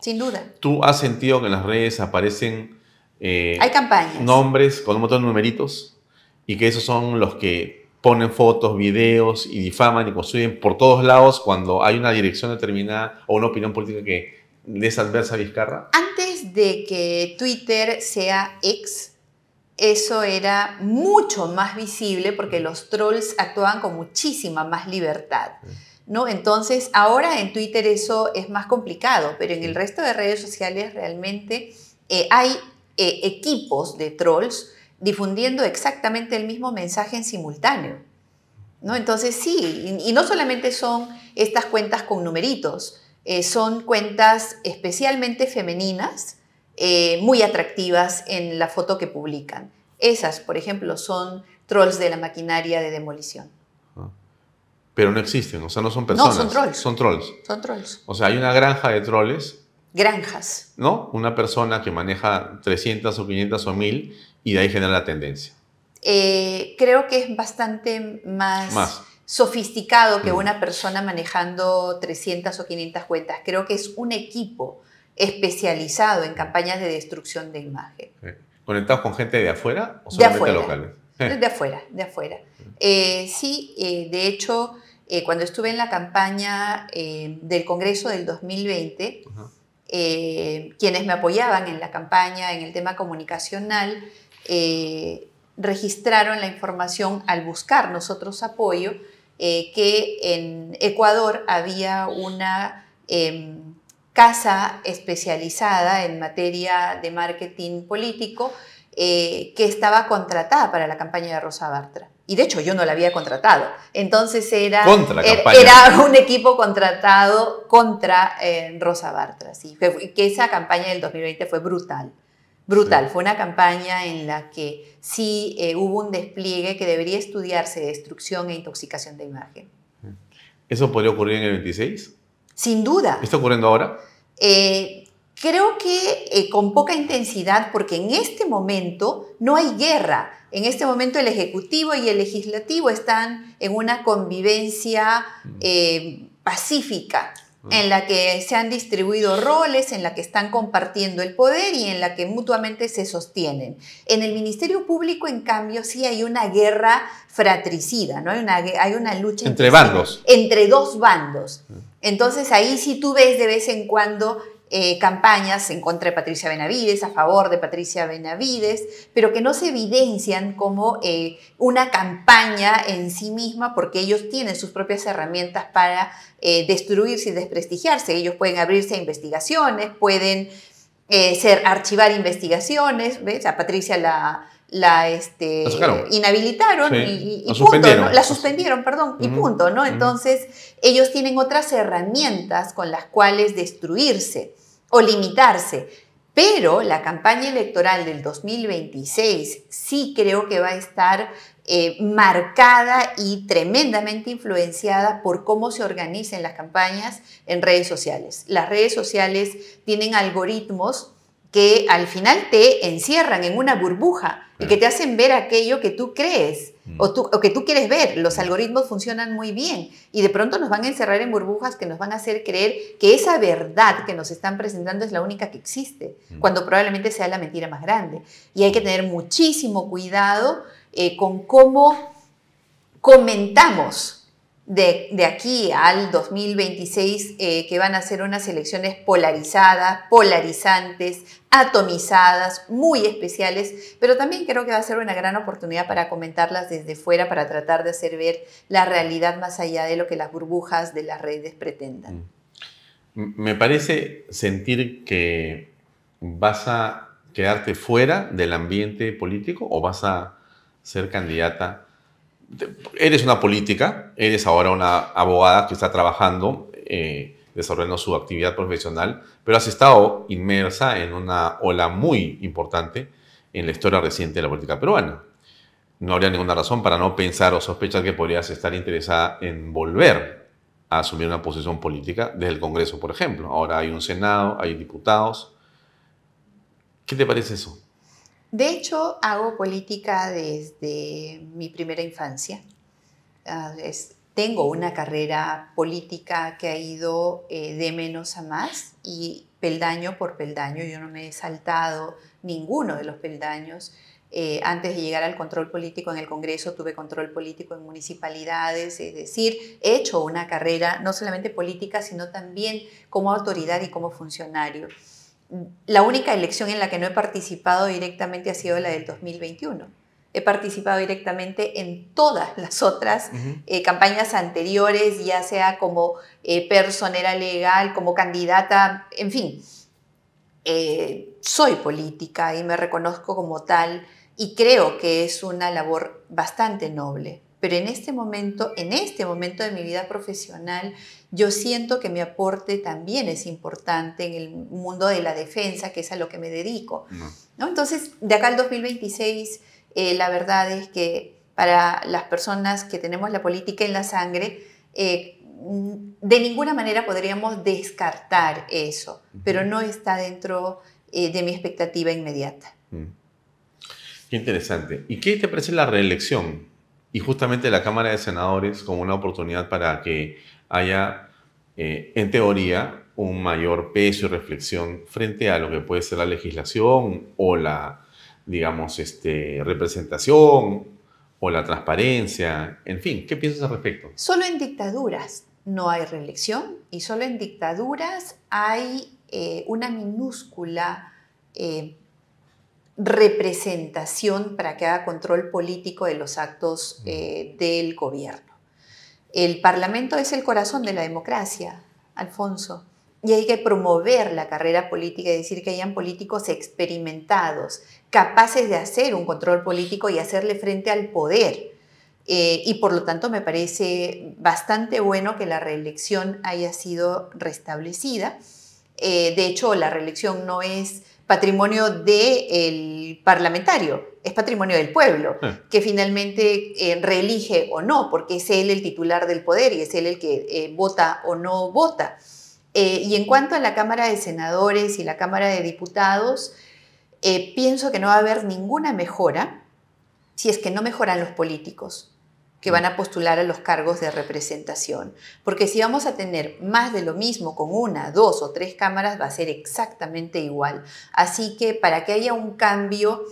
sin duda. ¿Tú has sentido que en las redes aparecen... Eh, Hay campañas. Nombres con un montón de numeritos y que esos son los que ponen fotos, videos y difaman y construyen por todos lados cuando hay una dirección determinada o una opinión política que les adversa a Vizcarra? Antes de que Twitter sea ex, eso era mucho más visible porque mm. los trolls actuaban con muchísima más libertad. Mm. ¿No? Entonces, ahora en Twitter eso es más complicado, pero en el resto de redes sociales realmente eh, hay eh, equipos de trolls difundiendo exactamente el mismo mensaje en simultáneo. ¿no? Entonces sí, y, no solamente son estas cuentas con numeritos, eh, son cuentas especialmente femeninas, eh, muy atractivas en la foto que publican. Esas, por ejemplo, son trolls de la maquinaria de demolición. Ah. Pero no existen, o sea, no son personas. No, son trolls. Son trolls. Son trolls. O sea, hay una granja de trolls. Granjas. ¿No? Una persona que maneja 300 o 500 o 1000 y de ahí genera la tendencia. Eh, creo que es bastante más, sofisticado que mm. una persona manejando 300 o 500 cuentas. Creo que es un equipo especializado en campañas de destrucción de imagen. ¿Conectados con gente de afuera o solamente de locales? De eh. afuera, de afuera. Eh, sí, de hecho, cuando estuve en la campaña del Congreso del 2020, quienes me apoyaban en la campaña, en el tema comunicacional, eh, registraron la información al buscar nosotros apoyo, eh, que en Ecuador había una em, casa especializada en materia de marketing político eh, que estaba contratada para la campaña de Rosa Bartra. Y de hecho yo no la había contratado. Entonces era, er, un equipo contratado contra Rosa Bartra. que esa campaña del 2020 fue brutal. Brutal, fue una campaña en la que sí eh, hubo un despliegue que debería estudiarse de destrucción e intoxicación de imagen. Mm. ¿Eso podría ocurrir en el 26? Sin duda. ¿Está ocurriendo ahora? Eh, creo que eh, con poca intensidad porque en este momento no hay guerra. En este momento el Ejecutivo y el Legislativo están en una convivencia mm. pacífica en la que se han distribuido roles, en la que están compartiendo el poder y en la que mutuamente se sostienen. En el Ministerio Público, en cambio, sí hay una guerra fratricida, ¿no? Hay una, hay una lucha entre, bandos. Entre dos bandos. Entonces ahí sí tú ves de vez en cuando eh, campañas en contra de Patricia Benavides, a favor de Patricia Benavides, pero que no se evidencian como eh, una campaña en sí misma porque ellos tienen sus propias herramientas para eh, destruirse y desprestigiarse. Ellos pueden abrirse a investigaciones, pueden ser, archivar investigaciones. A Patricia la, este, inhabilitaron y, punto, la suspendieron, perdón, y punto, ¿no? Entonces, ellos tienen otras herramientas con las cuales destruirse o limitarse. Pero la campaña electoral del 2026 sí creo que va a estar eh, marcada y tremendamente influenciada por cómo se organizan las campañas en redes sociales. Las redes sociales tienen algoritmos que al final te encierran en una burbuja y que te hacen ver aquello que tú crees mm. o, tú, que tú quieres ver. Los algoritmos funcionan muy bien y de pronto nos van a encerrar en burbujas que nos van a hacer creer que esa verdad que nos están presentando es la única que existe, mm. cuando probablemente sea la mentira más grande. Y hay que tener muchísimo cuidado eh, con cómo comentamos. De, aquí al 2026, eh, que van a ser unas elecciones polarizadas, polarizantes, atomizadas, muy especiales, pero también creo que va a ser una gran oportunidad para comentarlas desde fuera, para tratar de hacer ver la realidad más allá de lo que las burbujas de las redes pretendan. Mm. Me parece sentir que vas a quedarte fuera del ambiente político o vas a ser candidata. Eres una política, eres ahora una abogada que está trabajando. Eh, desarrollando su actividad profesional, pero has estado inmersa en una ola muy importante en la historia reciente de la política peruana. No habría ninguna razón para no pensar o sospechar que podrías estar interesada en volver a asumir una posición política desde el Congreso, por ejemplo. Ahora hay un Senado, hay diputados. ¿Qué te parece eso? De hecho, hago política desde mi primera infancia. Ah, tengo una carrera política que ha ido eh, de menos a más y peldaño por peldaño, yo no me he saltado ninguno de los peldaños. Eh, antes de llegar al control político en el Congreso, tuve control político en municipalidades, es decir, he hecho una carrera no solamente política, sino también como autoridad y como funcionario. La única elección en la que no he participado directamente ha sido la del 2021 he participado directamente en todas las otras eh, campañas anteriores, ya sea como eh, personera legal, como candidata, en fin. Eh, soy política y me reconozco como tal y creo que es una labor bastante noble. Pero en este momento, en este momento de mi vida profesional, yo siento que mi aporte también es importante en el mundo de la defensa, que es a lo que me dedico. ¿no? Entonces, de acá al 2026 eh, la verdad es que para las personas que tenemos la política en la sangre, eh, mm, de ninguna manera podríamos descartar eso, pero no está dentro eh, de mi expectativa inmediata. Mm. Qué interesante. ¿Y qué te parece la reelección? Y justamente la Cámara de Senadores como una oportunidad para que haya, en teoría, un mayor peso y reflexión frente a lo que puede ser la legislación o la digamos, este, representación o la transparencia, en fin, ¿qué piensas al respecto? Solo en dictaduras no hay reelección y solo en dictaduras hay eh, una minúscula eh, representación para que haga control político de los actos mm. eh, del gobierno. El Parlamento es el corazón de la democracia, Alfonso, y hay que promover la carrera política y decir que hayan políticos experimentados, capaces de hacer un control político y hacerle frente al poder. Eh, y por lo tanto me parece bastante bueno que la reelección haya sido restablecida. Eh, de hecho, la reelección no es patrimonio del parlamentario, es patrimonio del pueblo, que finalmente eh, reelige o no, porque es él el titular del poder y es él el que vota o no vota. y en cuanto a la Cámara de Senadores y la Cámara de Diputados, eh, pienso que no va a haber ninguna mejora si es que no mejoran los políticos que van a postular a los cargos de representación. Porque si vamos a tener más de lo mismo con una, dos o tres cámaras, va a ser exactamente igual. Así que para que haya un cambio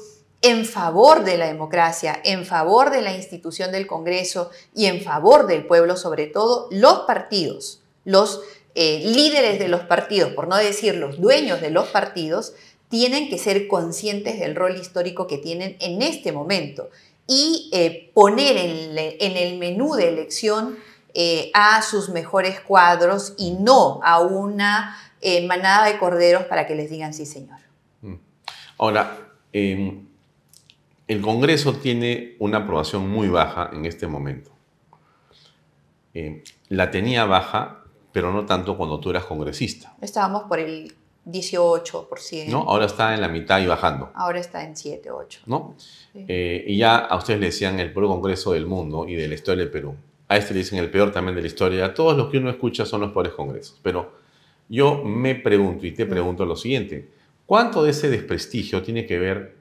en favor de la democracia, en favor de la institución del Congreso y en favor del pueblo, sobre todo los partidos, los eh, líderes de los partidos, por no decir los dueños de los partidos, tienen que ser conscientes del rol histórico que tienen en este momento y eh, poner en, el menú de elección eh, a sus mejores cuadros y no a una eh, manada de corderos para que les digan sí, señor. Mm. Ahora, em, el Congreso tiene una aprobación muy baja en este momento. Em, la tenía baja, pero no tanto cuando tú eras congresista. Estábamos por el 18%. ¿No? Ahora está en la mitad y bajando. Ahora está en 7, 8. ¿No? Eh, y ya a ustedes le decían el peor congreso del mundo y de la historia del Perú. A este le dicen el peor también de la historia. todos los que uno escucha son los peores congresos. Pero yo me pregunto y te mm. pregunto lo siguiente. ¿Cuánto de ese desprestigio tiene que ver,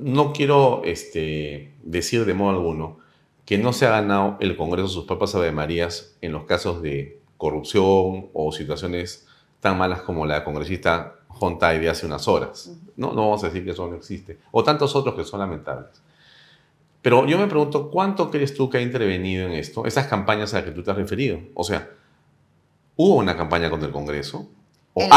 no quiero este, decir de modo alguno, que no se ha ganado el Congreso sus papas Ave Marías en los casos de corrupción o situaciones tan malas como la congresista Jontay de hace unas horas. No, no vamos a decir que eso no existe. O tantos otros que son lamentables. Pero yo me pregunto, ¿cuánto crees tú que ha intervenido en esto? Esas campañas a las que tú te has referido. O sea, hubo una campaña contra el Congreso, en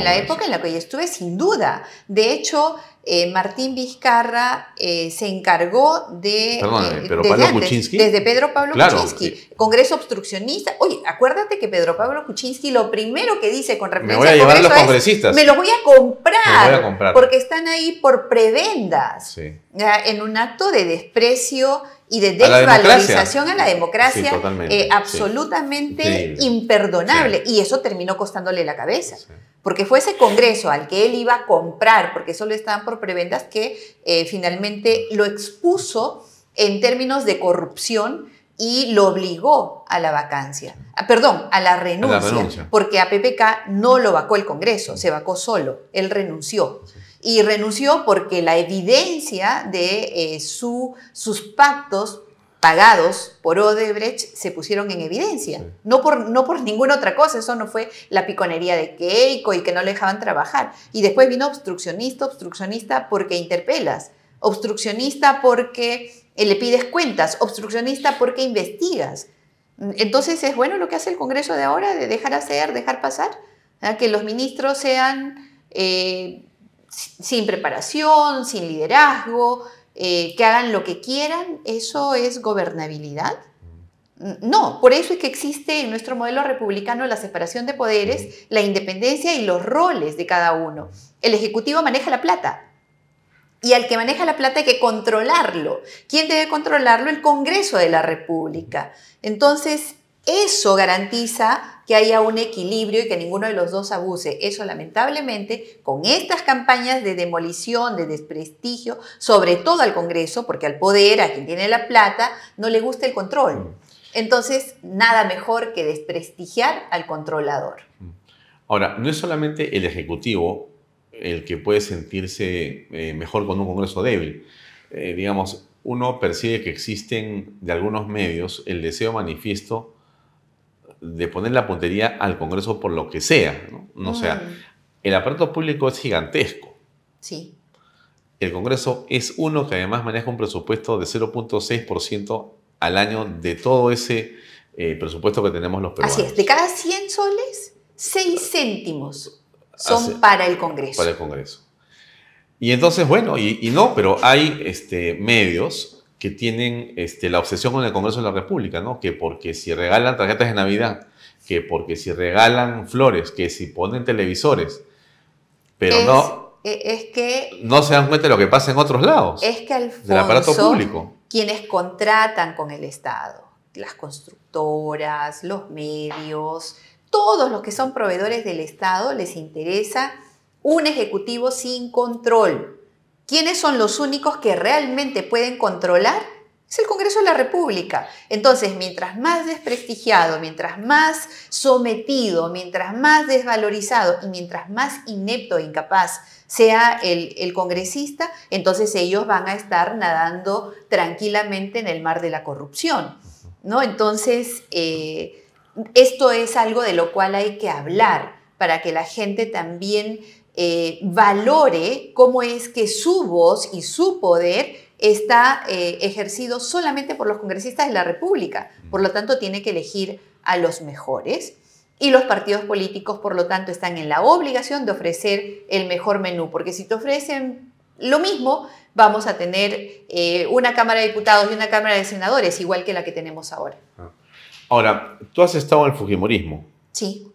la, época en la que yo estuve, sin duda. De hecho, eh, Martín Vizcarra eh, se encargó de. Perdón, eh, pero desde, Pablo Kuczynski. Desde Pedro Pablo Kuczynski, Congreso obstruccionista. Oye, acuérdate que Pedro Pablo Kuczynski lo primero que dice con referencia a me los voy a comprar. Porque están ahí por prebendas. En un acto de desprecio y de desvalorización a la democracia, eh, absolutamente imperdonable. Y eso terminó costándole la cabeza. Porque fue ese Congreso al que él iba a comprar, porque solo estaban por prebendas, que eh, finalmente lo expuso en términos de corrupción y lo obligó a la vacancia, ah, perdón, a la renuncia, porque a PPK no lo vacó el Congreso, se vacó solo, él renunció. Y renunció porque la evidencia de eh, sus pactos pagados por Odebrecht se pusieron en evidencia. No, por, no por ninguna otra cosa, eso no fue la piconería de Keiko y que no le dejaban trabajar. Y después vino obstruccionista, obstruccionista porque interpelas, obstruccionista porque eh, le pides cuentas, obstruccionista porque investigas. Entonces es bueno lo que hace el Congreso de ahora de dejar hacer, dejar pasar, que los ministros sean... Eh, sin preparación, sin liderazgo, eh, que hagan lo que quieran, ¿eso es gobernabilidad? Mm, no, por eso es que existe en nuestro modelo republicano la separación de poderes, la independencia y los roles de cada uno. El Ejecutivo maneja la plata, y al que maneja la plata hay que controlarlo. ¿Quién debe controlarlo? El Congreso de la República. Entonces, eso garantiza que haya un equilibrio y que ninguno de los dos abuse. Eso lamentablemente con estas campañas de demolición, de desprestigio, sobre todo al Congreso, porque al poder, a quien tiene la plata, no le gusta el control. Mm. Entonces, nada mejor que desprestigiar al controlador. Mm. Ahora, no es solamente el Ejecutivo el que puede sentirse eh, mejor con un Congreso débil. Eh, digamos, uno percibe que existen de algunos medios el deseo manifiesto de poner la puntería al Congreso por lo que sea. ¿no? sea, mm. el aparato público es gigantesco. Sí. El Congreso es uno que además maneja un presupuesto de 0.6% al año de todo ese eh, presupuesto que tenemos los peruanos. Así es, de cada 100 soles, 6 céntimos son para el Congreso. Para el Congreso. Y entonces, bueno, y, no, pero hay este, medios que tienen este, la obsesión con el Congreso de la República, ¿no? Que porque si regalan tarjetas de Navidad, que porque si regalan flores, que si ponen televisores, pero no... E, es que... No se dan cuenta de lo que pasa en otros lados. Es que aparato público. Quienes contratan con el Estado, las constructoras, los medios, todos los que son proveedores del Estado, les interesa un ejecutivo sin control ¿Quiénes son los únicos que realmente pueden controlar? Es el Congreso de la República. Entonces, mientras más desprestigiado, mientras más sometido, mientras más desvalorizado y mientras más inepto e incapaz sea el, congresista, entonces ellos van a estar nadando tranquilamente en el mar de la corrupción. ¿no? Entonces, eh, esto es algo de lo cual hay que hablar para que la gente también eh, valore cómo es que su voz y su poder está eh, ejercido solamente por los congresistas de la República. Por lo tanto, tiene que elegir a los mejores. Y los partidos políticos, por lo tanto, están en la obligación de ofrecer el mejor menú, porque si te ofrecen lo mismo, vamos a tener eh, una Cámara de Diputados y una Cámara de Senadores, igual que la que tenemos ahora. Ah. Ahora, tú has estado en el Fujimorismo. Sí.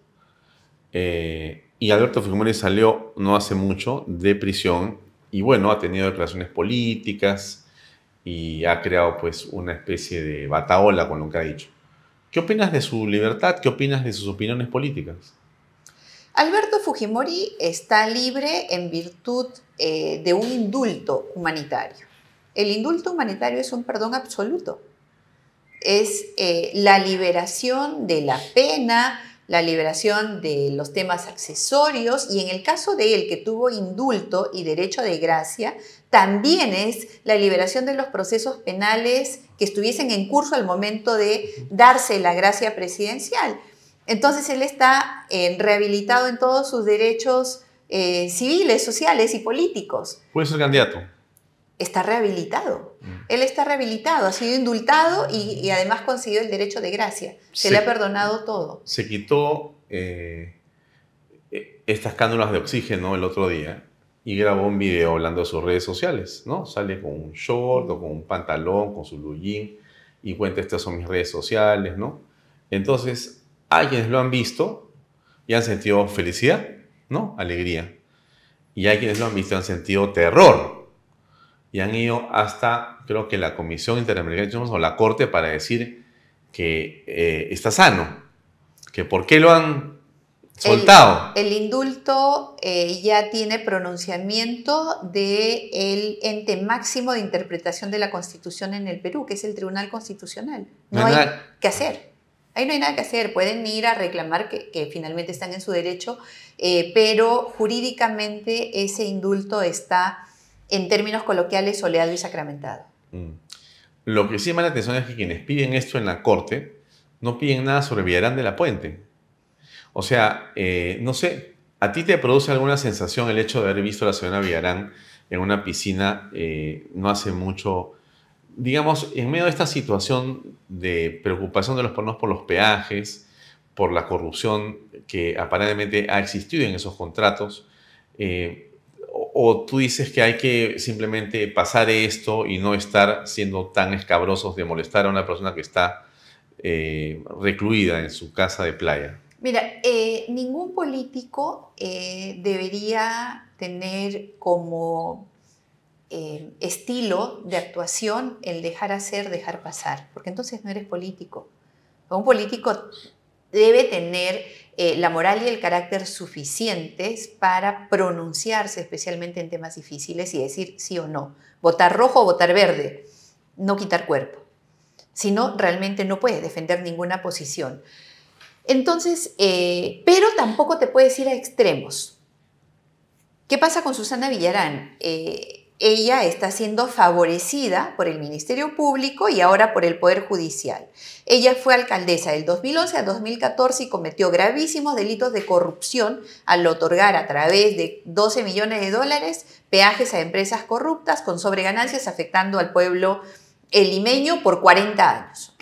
Y Alberto Fujimori salió no hace mucho de prisión y bueno, ha tenido declaraciones políticas y ha creado pues una especie de bataola con lo que ha dicho. ¿Qué opinas de su libertad? ¿Qué opinas de sus opiniones políticas? Alberto Fujimori está libre en virtud eh, de un indulto humanitario. El indulto humanitario es un perdón absoluto. Es eh, la liberación de la pena, la liberación de los temas accesorios y en el caso de él que tuvo indulto y derecho de gracia, también es la liberación de los procesos penales que estuviesen en curso al momento de darse la gracia presidencial. Entonces él está eh, rehabilitado en todos sus derechos eh, civiles, sociales y políticos. Puede ser candidato está rehabilitado. Mm. Él está rehabilitado, ha sido indultado y, además consiguió el derecho de gracia. Se, le ha perdonado todo. Se quitó eh, e, estas cánulas de oxígeno el otro día y grabó un video hablando de sus redes sociales, ¿no? Sale con un short o con un pantalón, con su lujín y cuenta estas son mis redes sociales, ¿no? Entonces, hay quienes lo han visto y han sentido felicidad, ¿no? Alegría. Y hay quienes lo han visto y han sentido terror, y han ido hasta, creo que la Comisión Interamericana o la Corte para decir que eh, está sano, que por qué lo han soltado. El, indulto eh, ya tiene pronunciamiento del ente máximo de interpretación de la Constitución en el Perú, que es el Tribunal Constitucional. No, hay, que hacer. Ahí no hay nada que hacer, pueden ir a reclamar que, finalmente están en su derecho, eh, pero jurídicamente ese indulto está en términos coloquiales, soleado y sacramentado. Mm. Lo que sí llama la atención es que quienes piden esto en la corte no piden nada sobre Villarán de la Puente. O sea, eh, no sé, ¿a ti te produce alguna sensación el hecho de haber visto a la señora Villarán en una piscina eh, no hace mucho? Digamos, en medio de esta situación de preocupación de los pornos por los peajes, por la corrupción que aparentemente ha existido en esos contratos, eh, o tú dices que hay que simplemente pasar esto y no estar siendo tan escabrosos de molestar a una persona que está eh, recluida en su casa de playa? Mira, eh, ningún político eh, debería tener como estilo de actuación el dejar hacer, dejar pasar, porque entonces no eres político. Un político debe tener eh, la moral y el carácter suficientes para pronunciarse especialmente en temas difíciles y decir sí o no, votar rojo o votar verde, no quitar cuerpo. Si no, realmente no puedes defender ninguna posición. Entonces, eh, pero tampoco te puedes ir a extremos. ¿Qué pasa con Susana Villarán? Eh, ella está siendo favorecida por el Ministerio Público y ahora por el Poder Judicial. Ella fue alcaldesa del 2011 al 2014 y cometió gravísimos delitos de corrupción al otorgar a través de 12 millones de dólares peajes a empresas corruptas con sobreganancias afectando al pueblo limeño por 40 años.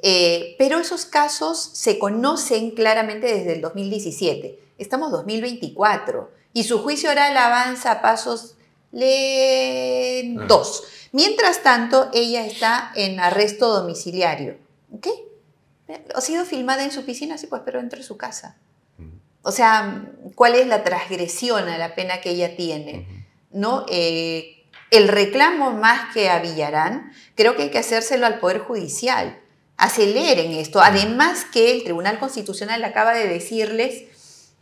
Eh, pero esos casos se conocen claramente desde el 2017. Estamos 2024 y su juicio oral avanza a pasos le ah. dos. Mientras tanto, ella está en arresto domiciliario. ¿Ok? Ha sido filmada en su piscina, sí, pues, pero dentro de su casa. O sea, ¿cuál es la transgresión a la pena que ella tiene? ¿No? Eh, el reclamo más que a Villarán, creo que hay que hacérselo al Poder Judicial. Aceleren esto. Además que el Tribunal Constitucional acaba de decirles,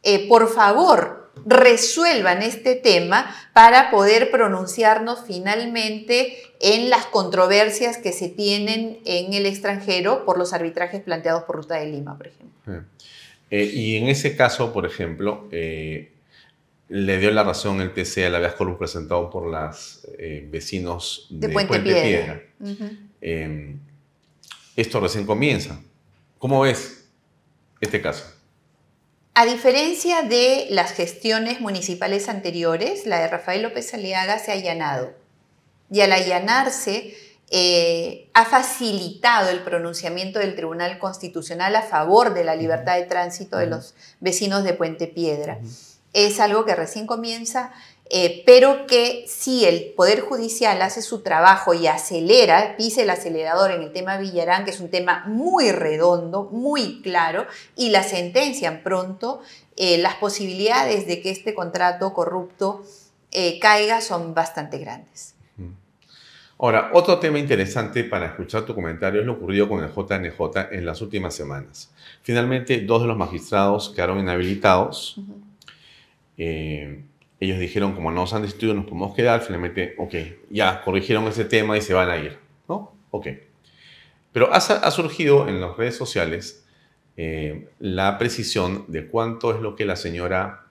eh, por favor, resuelvan este tema para poder pronunciarnos finalmente en las controversias que se tienen en el extranjero por los arbitrajes planteados por Ruta de Lima, por ejemplo. Eh, y en ese caso, por ejemplo, eh, le dio la razón el TC la habeas corpus presentado por los eh, vecinos de, Puente, Piedra. esto recién comienza. ¿Cómo ves este caso? A diferencia de las gestiones municipales anteriores, la de Rafael López Aliaga se ha allanado y al allanarse eh, ha facilitado el pronunciamiento del Tribunal Constitucional a favor de la libertad de tránsito de los vecinos de Puente Piedra. Es algo que recién comienza eh, pero que si el Poder Judicial hace su trabajo y acelera, pisa el acelerador en el tema Villarán, que es un tema muy redondo, muy claro, y la sentencia pronto, eh, las posibilidades de que este contrato corrupto eh, caiga son bastante grandes. Mm. Ahora, otro tema interesante para escuchar tu comentario es lo ocurrido con el JNJ en las últimas semanas. Finalmente, dos de los magistrados quedaron inhabilitados ellos dijeron, como no nos han destruido, nos podemos quedar, finalmente, ok, ya corrigieron ese tema y se van a ir, ¿no? Ok. Pero ha, surgido en las redes sociales eh, la precisión de cuánto es lo que la señora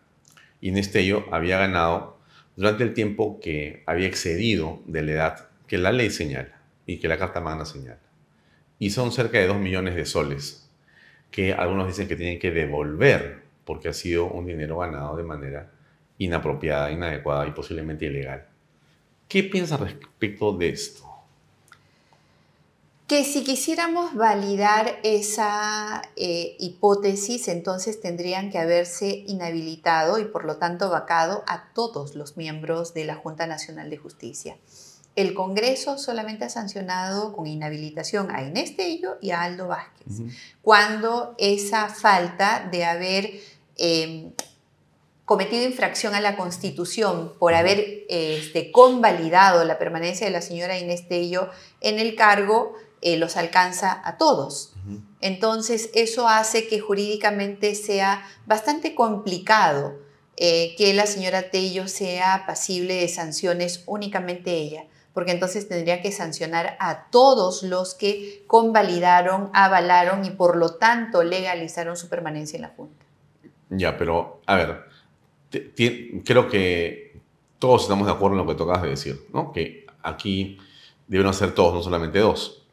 Inestello había ganado durante el tiempo que había excedido de la edad que la ley señala y que la Carta Magna señala. Y son cerca de 2 millones de soles, que algunos dicen que tienen que devolver porque ha sido un dinero ganado de manera inapropiada, inadecuada y posiblemente ilegal. ¿Qué piensa respecto de esto? Que si quisiéramos validar esa eh, hipótesis, entonces tendrían que haberse inhabilitado y por lo tanto vacado a todos los miembros de la Junta Nacional de Justicia. El Congreso solamente ha sancionado con inhabilitación a Inés Tello y a Aldo Vázquez, cuando esa falta de haber eh, cometido infracción a la Constitución por haber este, convalidado la permanencia de la señora Inés Tello en el cargo, eh, los alcanza a todos. Entonces, eso hace que jurídicamente sea bastante complicado eh, que la señora Tello sea pasible de sanciones únicamente ella porque entonces tendría que sancionar a todos los que convalidaron, avalaron y por lo tanto legalizaron su permanencia en la Junta. Ya, pero a ver, creo que todos estamos de acuerdo en lo que tocabas de decir, ¿no? Que aquí deben ser todos, no solamente dos.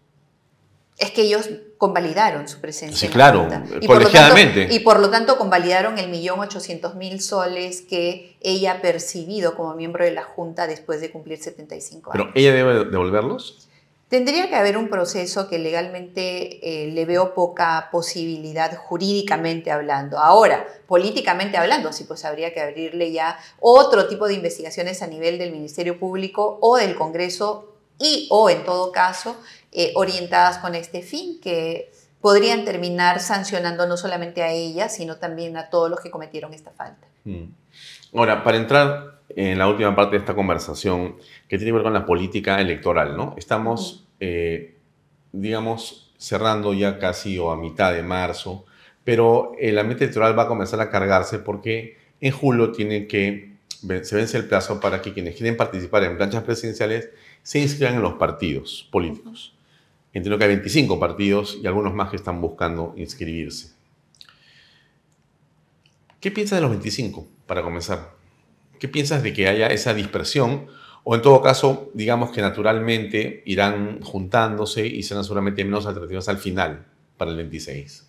Es que ellos convalidaron su presencia. Sí, claro, y colegiadamente. Por y por lo tanto convalidaron el millón ochocientos mil soles que ella ha percibido como miembro de la Junta después de cumplir 75 años. ¿Pero ella debe devolverlos? Tendría que haber un proceso que legalmente eh, le veo poca posibilidad jurídicamente hablando. Ahora, políticamente hablando, sí, pues habría que abrirle ya otro tipo de investigaciones a nivel del Ministerio Público o del Congreso y o en todo caso eh, orientadas con este fin que podrían terminar sancionando no solamente a ella, sino también a todos los que cometieron esta falta. Mm. Ahora, para entrar en la última parte de esta conversación que tiene que ver con la política electoral, ¿no? Estamos, eh, digamos, cerrando ya casi o a mitad de marzo, pero el ambiente electoral va a comenzar a cargarse porque en julio tiene que, se vence el plazo para que quienes quieren participar en planchas presidenciales se inscriban en los partidos políticos. Entiendo que hay 25 partidos y algunos más que están buscando inscribirse. ¿Qué piensas de los 25 para comenzar? ¿Qué piensas de que haya esa dispersión? O en todo caso, digamos que naturalmente irán juntándose y serán seguramente menos atractivas al final para el 26.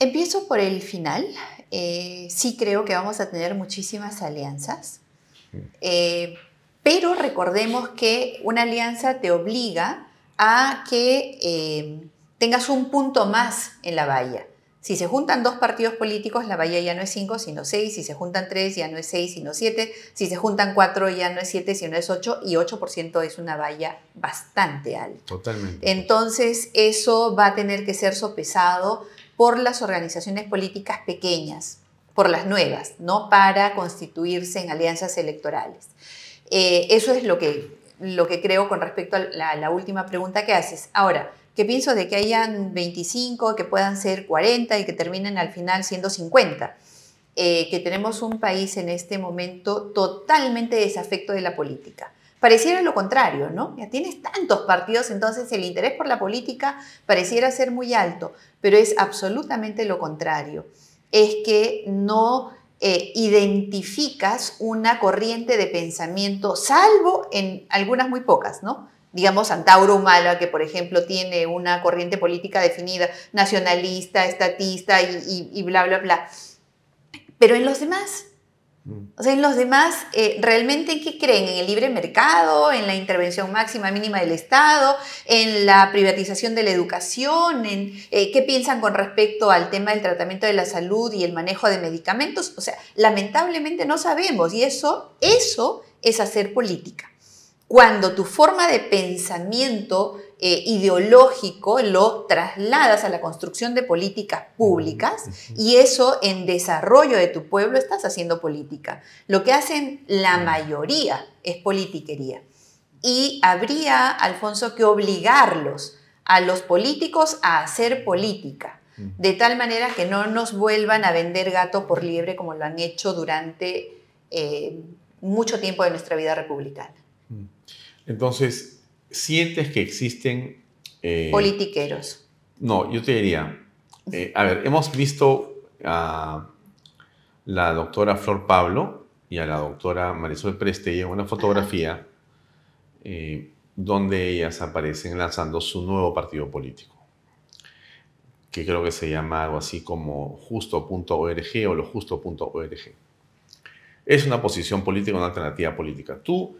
Empiezo por el final. Eh, sí creo que vamos a tener muchísimas alianzas, eh, pero recordemos que una alianza te obliga a que eh, tengas un punto más en la valla. Si se juntan dos partidos políticos, la valla ya no es 5, sino 6. Si se juntan tres, ya no es 6, sino 7. Si se juntan cuatro, ya no es 7, sino es 8. Y 8% es una valla bastante alta. Totalmente. Entonces, eso va a tener que ser sopesado por las organizaciones políticas pequeñas, por las nuevas, no para constituirse en alianzas electorales. Eh, eso es lo que, lo que creo con respecto a la, la última pregunta que haces. Ahora, que pienso de que hayan 25, que puedan ser 40 y que terminen al final siendo 50. Eh, que tenemos un país en este momento totalmente desafecto de la política. Pareciera lo contrario, ¿no? Ya tienes tantos partidos, entonces el interés por la política pareciera ser muy alto, pero es absolutamente lo contrario. Es que no eh, identificas una corriente de pensamiento, salvo en algunas muy pocas, ¿no? digamos, Santauro Humala, que por ejemplo tiene una corriente política definida, nacionalista, estatista y, bla, bla, bla. Pero en los demás, mm. o sea, en los demás, eh, ¿realmente qué creen? ¿En el libre mercado? ¿En la intervención máxima mínima del Estado? ¿En la privatización de la educación? ¿En, eh, ¿Qué piensan con respecto al tema del tratamiento de la salud y el manejo de medicamentos? O sea, lamentablemente no sabemos y eso, eso es hacer política cuando tu forma de pensamiento eh, ideológico lo trasladas a la construcción de políticas mm, públicas y eso en desarrollo de tu pueblo estás haciendo política. Lo que hacen la mayoría es politiquería. Y habría, Alfonso, que obligarlos a los políticos a hacer política, de tal manera que no nos vuelvan a vender gato por liebre como lo han hecho durante eh, mucho tiempo de nuestra vida republicana. Entonces, sientes que existen... Eh, Politiqueros. No, yo te diría, eh, a ver, hemos visto a la doctora Flor Pablo y a la doctora Marisol Prestella en una fotografía eh, donde ellas aparecen lanzando su nuevo partido político, que creo que se llama algo así como justo.org o lo justo.org. Es una posición política, una alternativa política. Tú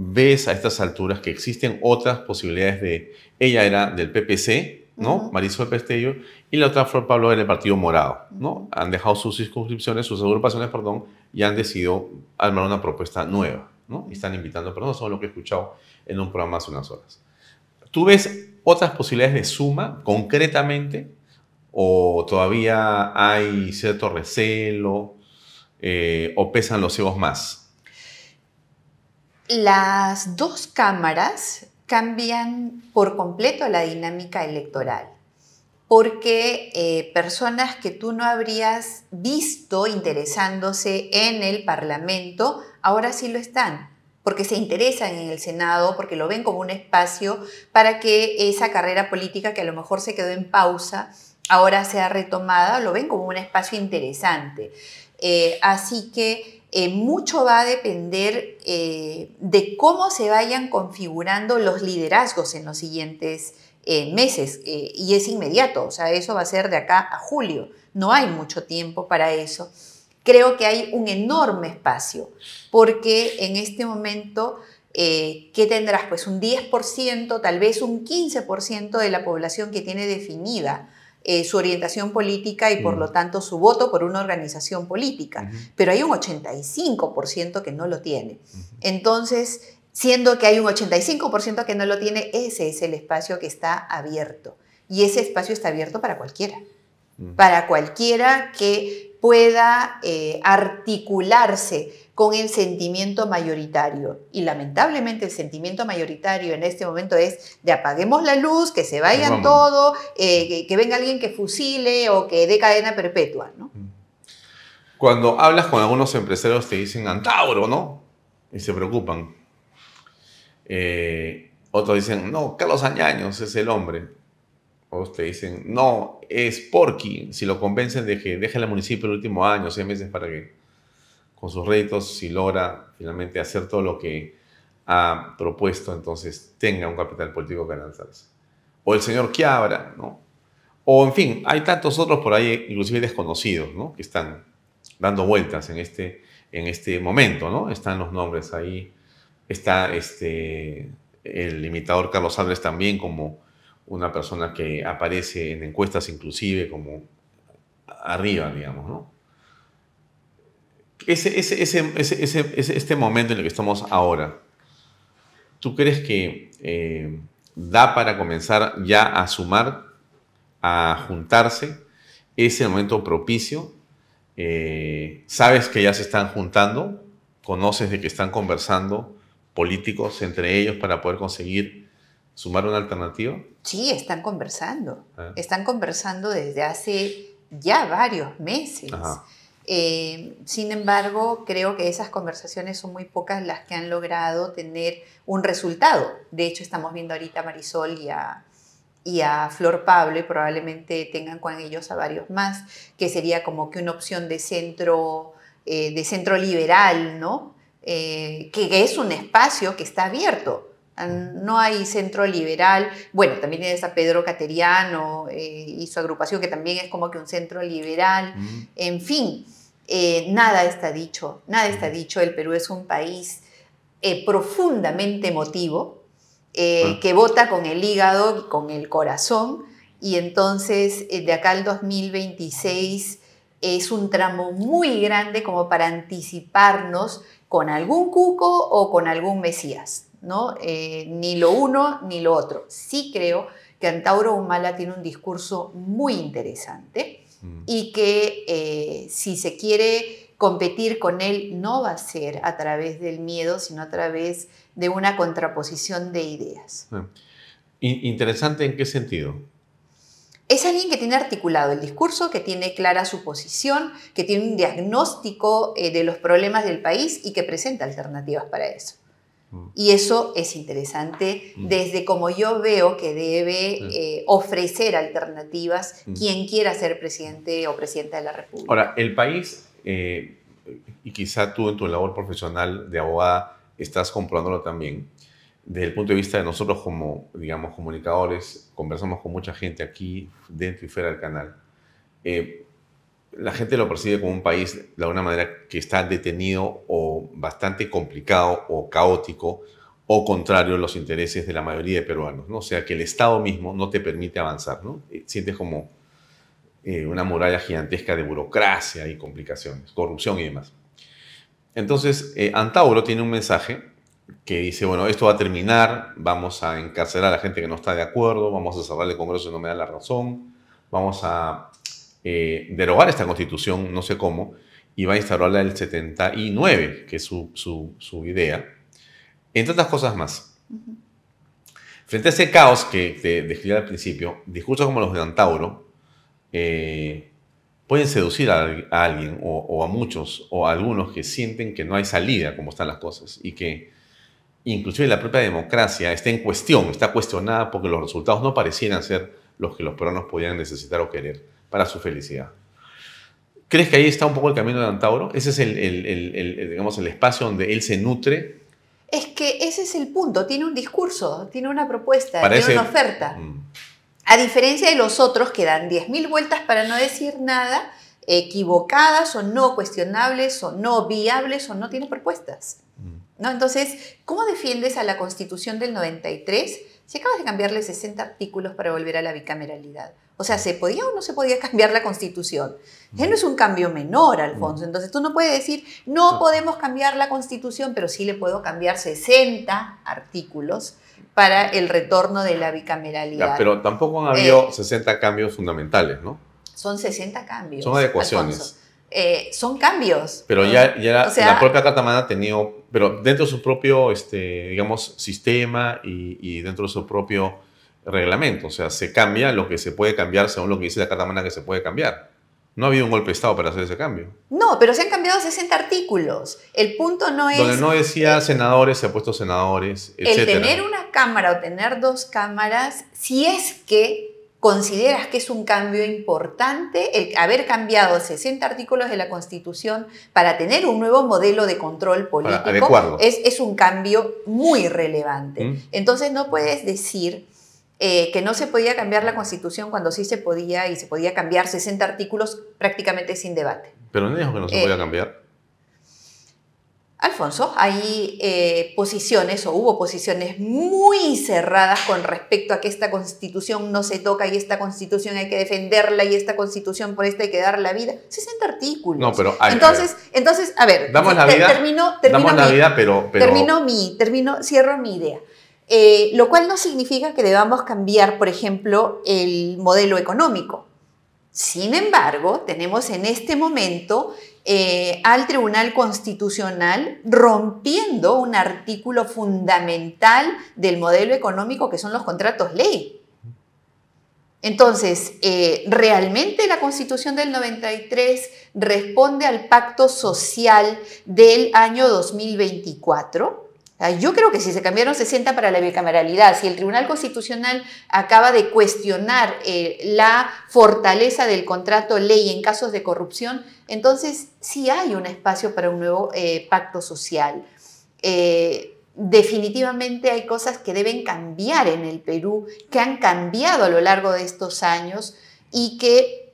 ves a estas alturas que existen otras posibilidades de... Ella era del PPC, ¿no? Marisol Pestello, y la otra fue Pablo del Partido Morado, ¿no? Han dejado sus circunscripciones, sus agrupaciones, perdón, y han decidido armar una propuesta nueva, ¿no? Y están invitando, perdón no son lo que he escuchado en un programa hace unas horas. ¿Tú ves otras posibilidades de suma concretamente? ¿O todavía hay cierto recelo? Eh, ¿O pesan los ciegos más? las dos cámaras cambian por completo la dinámica electoral, porque eh, personas que tú no habrías visto interesándose en el Parlamento, ahora sí lo están, porque se interesan en el Senado, porque lo ven como un espacio para que esa carrera política que a lo mejor se quedó en pausa, ahora sea retomada, lo ven como un espacio interesante. Eh, así que eh, mucho va a depender eh, de cómo se vayan configurando los liderazgos en los siguientes eh, meses y es inmediato, o sea, eso va a ser de acá a julio, no hay mucho tiempo para eso. Creo que hay un enorme espacio porque en este momento, ¿qué tendrás? Pues un 10%, tal vez un 15% de la población que tiene definida eh, su orientación política y por lo tanto su voto por una organización política, pero hay un 85% que no lo tiene. Entonces, siendo que hay un 85% que no lo tiene, ese es el espacio que está abierto. Y ese espacio está abierto para cualquiera para cualquiera que pueda eh, articularse con el sentimiento mayoritario. Y lamentablemente el sentimiento mayoritario en este momento es de apaguemos la luz, que se vayan todos, eh, que, venga alguien que fusile o que dé cadena perpetua. Mm. Cuando hablas con algunos empresarios te dicen Antauro, ¿no? Y se preocupan. Eh, otros dicen, no, Carlos Añaños es el hombre o te dicen, no, es porque, si lo convencen de que deje el municipio el último año, seis meses para que con sus réditos, si logra finalmente hacer todo lo que ha propuesto, entonces tenga un capital político que lanzarse. O el señor Quiabra, ¿no? O en fin, hay tantos otros por ahí, inclusive desconocidos, ¿no? Que están dando vueltas en este, en este momento, ¿no? Están los nombres ahí. Está este, el limitador Carlos Álvarez también como una persona que aparece en encuestas inclusive como arriba, digamos, ¿no? Ese, este momento en el que estamos ahora, ¿tú crees que eh, da para comenzar ya a sumar, a juntarse? ese momento propicio? Eh, ¿Sabes que ya se están juntando? ¿Conoces de que están conversando políticos entre ellos para poder conseguir sumar una alternativa? Sí, están conversando. Ah. Están conversando desde hace ya varios meses. Eh, sin embargo, creo que esas conversaciones son muy pocas las que han logrado tener un resultado. De hecho, estamos viendo ahorita a Marisol y a, y a Flor Pablo y probablemente tengan con ellos a varios más, que sería como que una opción de centro, eh, de centro liberal, ¿no? Eh, que es un espacio que está abierto Ah, no hay centro liberal. Bueno, también a Pedro Cateriano eh, y su agrupación, que también es como que un centro liberal. Mm. En fin, eh, nada está dicho, nada está mm. dicho. El Perú es un país eh, profundamente emotivo, ah. que vota con el hígado y con el corazón. Y entonces, de acá al 2026 es un tramo muy grande como para anticiparnos con algún cuco o con algún mesías. ¿no? Eh, ni lo uno ni lo otro. Sí creo que Antauro Humala tiene un discurso muy interesante mm. y que eh, si se quiere competir con él no va a ser a través del miedo, sino a través de una contraposición de ideas. Interesante en qué sentido? Es alguien que tiene articulado el discurso, que tiene clara su posición, que tiene un diagnóstico eh, de los problemas del país y que presenta alternativas para eso. Y eso es interesante mm. desde como yo veo que debe eh, ofrecer alternativas mm. quien quiera ser presidente o presidenta de la República. Ahora, el país, eh, y quizá tú en tu labor profesional de abogada estás comprobándolo también, desde el punto de vista de nosotros como, digamos, comunicadores, conversamos con mucha gente aquí dentro y fuera del canal. Eh, la gente lo percibe como un país de alguna manera que está detenido o bastante complicado o caótico o contrario a los intereses de la mayoría de peruanos, ¿no? O sea, que el Estado mismo no te permite avanzar, ¿no? Eh, sientes como eh, una muralla gigantesca de burocracia y complicaciones, corrupción y demás. Entonces, eh, Antauro tiene un mensaje que dice, bueno, esto va a terminar, vamos a encarcelar a la gente que no está de acuerdo, vamos a cerrar el Congreso si no me da la razón, vamos a eh, derogar esta constitución, no sé cómo, y va a instaurarla el 79, que es su, idea, entre otras cosas más. Frente a ese caos que te describí al principio, discursos como los de Antauro eh, pueden seducir a, alguien o, a muchos o a algunos que sienten que no hay salida como están las cosas y que inclusive la propia democracia está en cuestión, está cuestionada porque los resultados no parecieran ser los que los peruanos podían necesitar o querer para su felicidad. ¿Crees que ahí está un poco el camino de Antauro? ¿Ese es el, digamos, el espacio donde él se nutre? Es que ese es el punto, tiene un discurso, tiene una propuesta, tiene una oferta. Mm. A diferencia de los otros que dan 10.000 vueltas para no decir nada, equivocadas o no cuestionables o no viables o no tiene propuestas. Mm. ¿No? Entonces, ¿cómo defiendes a la constitución del 93 si acabas de cambiarle 60 artículos para volver a la bicameralidad? O sea, ¿se podía o no se podía cambiar la constitución? ya no es un cambio menor, Alfonso. Entonces tú no puedes decir, no podemos cambiar la constitución, pero sí le puedo cambiar 60 artículos para el retorno de la bicameralidad. pero tampoco han habido 60 eh, cambios fundamentales, ¿no? Son 60 cambios. Son adecuaciones. Eh, son cambios. Pero ya, la propia Catamana ha tenido, pero dentro de su propio, este, digamos, sistema y dentro de su propio reglamento. O sea, se cambia lo que se puede cambiar según lo que dice la Carta Magna que se puede cambiar. No ha habido un golpe de Estado para hacer ese cambio. No, pero se han cambiado 60 artículos. El punto no es... Donde no decía senadores, se ha puesto senadores, El tener una cámara o tener dos cámaras, si es que consideras que es un cambio importante, el haber cambiado 60 artículos de la Constitución para tener un nuevo modelo de control político, es, un cambio muy relevante. Mm. Entonces no puedes decir eh, que no se podía cambiar la constitución cuando sí se podía y se podía cambiar 60 artículos prácticamente sin debate. Pero no dijo que no se podía eh, cambiar. Alfonso, hay eh, posiciones o hubo posiciones muy cerradas con respecto a que esta constitución no se toca y esta constitución hay que defenderla y esta constitución por esta hay que dar la vida. 60 artículos. No, pero entonces, entonces, a ver, damos la vida, termino, Termino mi, termino, cierro mi idea. Eh, lo cual no significa que debamos cambiar, por ejemplo, el modelo económico. Sin embargo, tenemos en este momento eh, al Tribunal Constitucional rompiendo un artículo fundamental del modelo económico que son los contratos ley. Entonces, eh, ¿realmente la Constitución del 93 responde al pacto social del año 2024? Ah, yo creo que si se cambiaron 60 para la bicameralidad, si el Tribunal Constitucional acaba de cuestionar eh, la fortaleza del contrato ley en casos de corrupción, entonces sí hay un espacio para un nuevo eh, pacto social. Eh, definitivamente hay cosas que deben cambiar en el Perú, que han cambiado a lo largo de estos años y que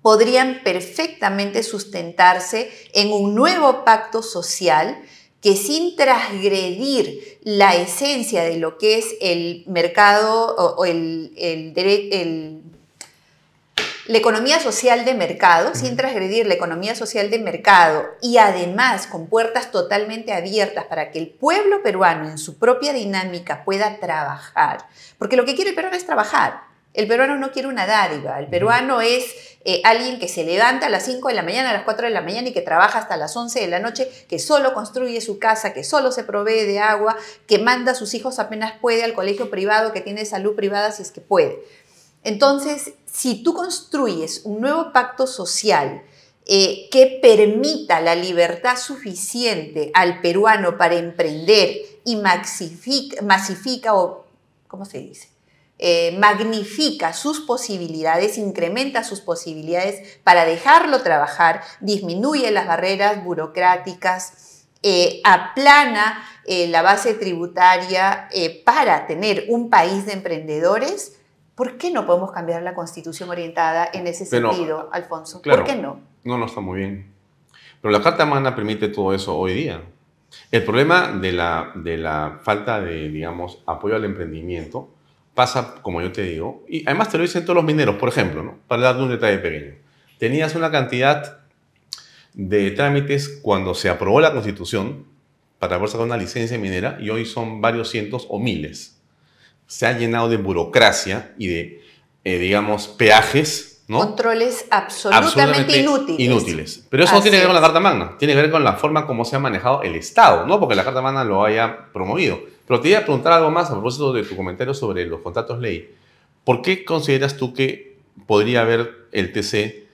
podrían perfectamente sustentarse en un nuevo pacto social que sin transgredir la esencia de lo que es el mercado o, el, la economía social de mercado, sin transgredir la economía social de mercado y además con puertas totalmente abiertas para que el pueblo peruano en su propia dinámica pueda trabajar, porque lo que quiere el peruano es trabajar, el peruano no quiere una dádiva, el peruano es eh, alguien que se levanta a las 5 de la mañana, a las 4 de la mañana y que trabaja hasta las 11 de la noche, que solo construye su casa, que solo se provee de agua, que manda a sus hijos apenas puede al colegio privado, que tiene salud privada si es que puede. Entonces, si tú construyes un nuevo pacto social, eh, que permita la libertad suficiente al peruano para emprender y masifica, masifica o, ¿cómo se dice? Eh, magnifica sus posibilidades, incrementa sus posibilidades para dejarlo trabajar, disminuye las barreras burocráticas, eh, aplana eh, la base tributaria para tener un país de emprendedores. ¿Por qué no podemos cambiar la constitución orientada en ese sentido, Alfonso? ¿Por qué no? No, no está muy bien. Pero la Carta Magna permite todo eso hoy día. El problema de la, de la falta de, digamos, apoyo al emprendimiento pasa, como yo te digo, y además te lo dicen todos los mineros, por ejemplo, ¿no? para darle un detalle pequeño. Tenías una cantidad de trámites cuando se aprobó la constitución para poder sacar una licencia minera y hoy son varios cientos o miles. Se ha llenado de burocracia y de, eh, digamos, peajes. ¿no? Controles absolutamente, inútiles. Pero eso no tiene que ver con la Carta Magna, tiene que ver con la forma como se ha manejado el Estado, no porque la Carta Magna lo haya promovido pero te iba a preguntar algo más a propósito de tu comentario sobre los contratos ley. ¿Por qué consideras tú que podría haber el TC,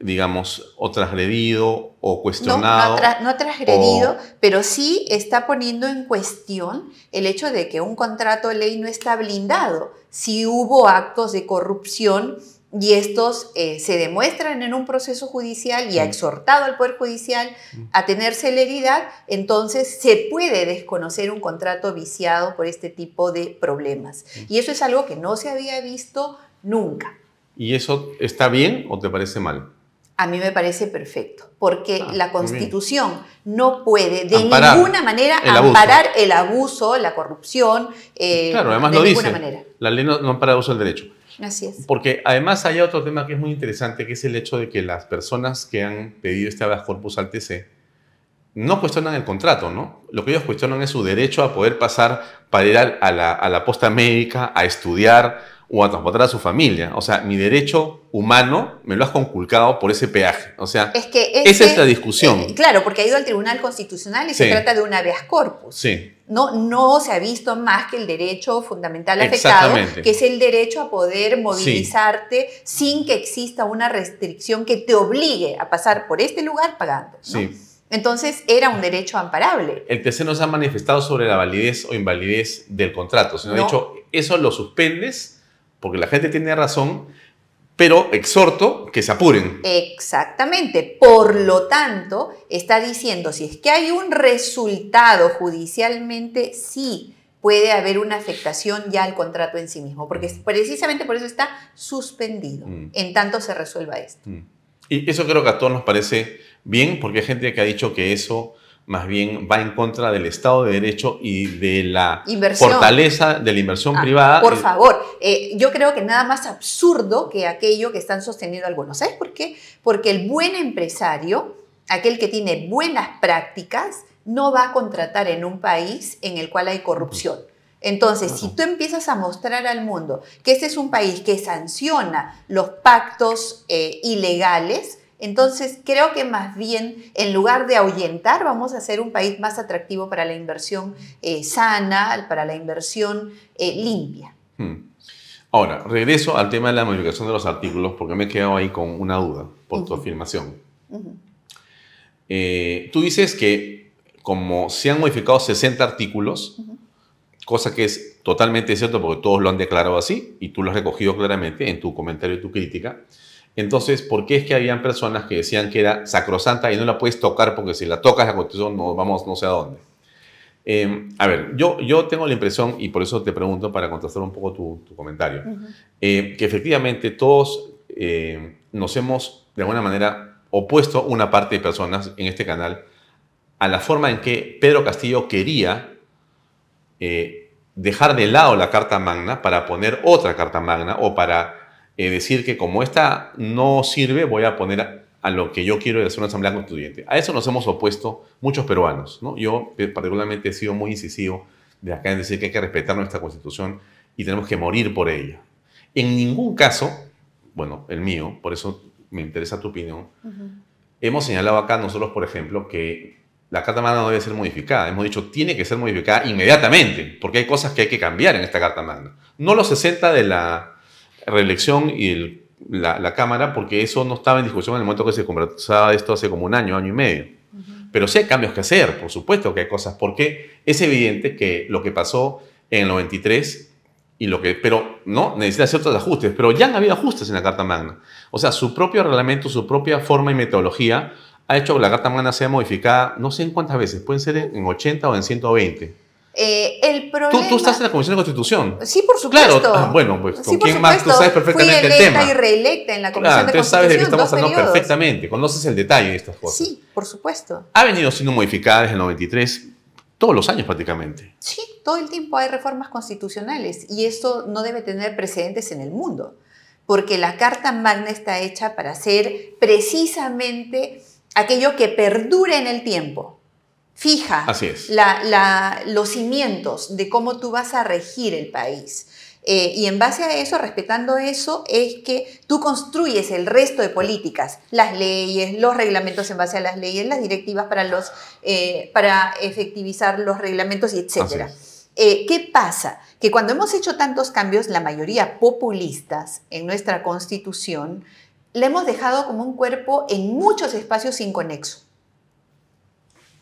digamos, o transgredido o cuestionado? No, no, transgredido, pero sí está poniendo en cuestión el hecho de que un contrato ley no está blindado. Si hubo actos de corrupción y estos eh, se demuestran en un proceso judicial y ha exhortado al Poder Judicial mm. a tener celeridad, entonces se puede desconocer un contrato viciado por este tipo de problemas. Y eso es algo que no se había visto nunca. ¿Y eso está bien o te parece mal? A mí me parece perfecto, porque ah, la Constitución no puede de ninguna manera amparar el abuso, la corrupción. Eh, claro, además de ninguna Manera. La ley no, no ampara el abuso del derecho. Así es. Porque además hay otro tema que es muy interesante, que es el hecho de que las personas que han pedido este habeas corpus al TC no cuestionan el contrato, ¿no? Lo que ellos cuestionan es su derecho a poder pasar para ir a la, a la posta médica, a estudiar, o a transportar a su familia. O sea, mi derecho humano me lo has conculcado por ese peaje. O sea, es que esa este es la discusión. Eh, claro, porque ha ido al Tribunal Constitucional y se trata de un habeas corpus. No, no se ha visto más que el derecho fundamental afectado, que es el derecho a poder movilizarte sin que exista una restricción que te obligue a pasar por este lugar pagando. Entonces era un derecho amparable. El TC se nos ha manifestado sobre la validez o invalidez del contrato, sino no. ha dicho, eso lo suspendes porque la gente tiene razón, pero exhorto que se apuren. Exactamente. Por lo tanto, está diciendo, si es que hay un resultado judicialmente, sí puede haber una afectación ya al contrato en sí mismo, porque precisamente por eso está suspendido, mm. en tanto se resuelva esto. Mm. Y eso creo que a todos nos parece bien, porque hay gente que ha dicho que eso más bien va en contra del Estado de Derecho y de la fortaleza de la inversión ah, privada. Por eh, favor, eh, yo creo que nada más absurdo que aquello que están sosteniendo algunos. ¿Sabes por qué? Porque el buen empresario, aquel que tiene buenas prácticas, no va a contratar en un país en el cual hay corrupción. Entonces, si tú empiezas a mostrar al mundo que este es un país que sanciona los pactos eh, ilegales, entonces, creo que más bien, en lugar de ahuyentar, vamos a hacer un país más atractivo para la inversión eh, sana, para la inversión eh, limpia. Hmm. Ahora, regreso al tema de la modificación de los artículos, porque me he quedado ahí con una duda por tu afirmación. Eh, tú dices que como se han modificado 60 artículos, cosa que es totalmente cierto porque todos lo han declarado así y tú lo has recogido claramente en tu comentario y tu crítica, entonces, ¿por qué es que habían personas que decían que era sacrosanta y no la puedes tocar porque si la tocas la constitución vamos no sé a dónde? Em, a ver, yo, yo tengo la impresión, y por eso te pregunto para contestar un poco tu, comentario, eh, que efectivamente todos eh, nos hemos, de alguna manera, opuesto una parte de personas en este canal a la forma en que Pedro Castillo quería eh, dejar de lado la Carta Magna para poner otra Carta Magna o para eh, decir que como esta no sirve, voy a poner a, lo que yo quiero de hacer una asamblea constituyente. A eso nos hemos opuesto muchos peruanos. ¿no? Yo eh, particularmente he sido muy incisivo de acá en decir que hay que respetar nuestra constitución y tenemos que morir por ella. En ningún caso, bueno, el mío, por eso me interesa tu opinión, hemos señalado acá nosotros, por ejemplo, que la Carta Magna no debe ser modificada. Hemos dicho, tiene que ser modificada inmediatamente, porque hay cosas que hay que cambiar en esta Carta Magna. No los 60 de la, reelección y la, Cámara, porque eso no estaba en discusión en el momento que se conversaba esto hace como un año, año y medio. Pero sí hay cambios que hacer, por supuesto que hay cosas, porque es evidente que lo que pasó en el 93 y lo que, pero no, necesita ciertos ajustes, pero ya han habido ajustes en la Carta Magna. O sea, su propio reglamento, su propia forma y metodología ha hecho que la Carta Magna sea modificada no sé en cuántas veces, pueden ser en 80 o en 120 eh, ¿Tú, estás en la Comisión de Constitución? Sí, por supuesto. Claro, ah, bueno, pues ¿con sí, quién más? Tú sabes perfectamente el tema. y reelecta en la Comisión claro, de Constitución. sabes de qué estamos hablando perfectamente, conoces el detalle de estas cosas. Sí, por supuesto. Ha venido siendo modificada desde el 93, todos los años prácticamente. Sí, todo el tiempo hay reformas constitucionales y eso no debe tener precedentes en el mundo, porque la Carta Magna está hecha para ser precisamente aquello que perdure en el tiempo fija Así los cimientos de cómo tú vas a regir el país. Eh, y en base a eso, respetando eso, es que tú construyes el resto de políticas, las leyes, los reglamentos en base a las leyes, las directivas para, los, eh, para efectivizar los reglamentos, y etc. Eh, ¿Qué pasa? Que cuando hemos hecho tantos cambios, la mayoría populistas en nuestra constitución, la hemos dejado como un cuerpo en muchos espacios sin conexo.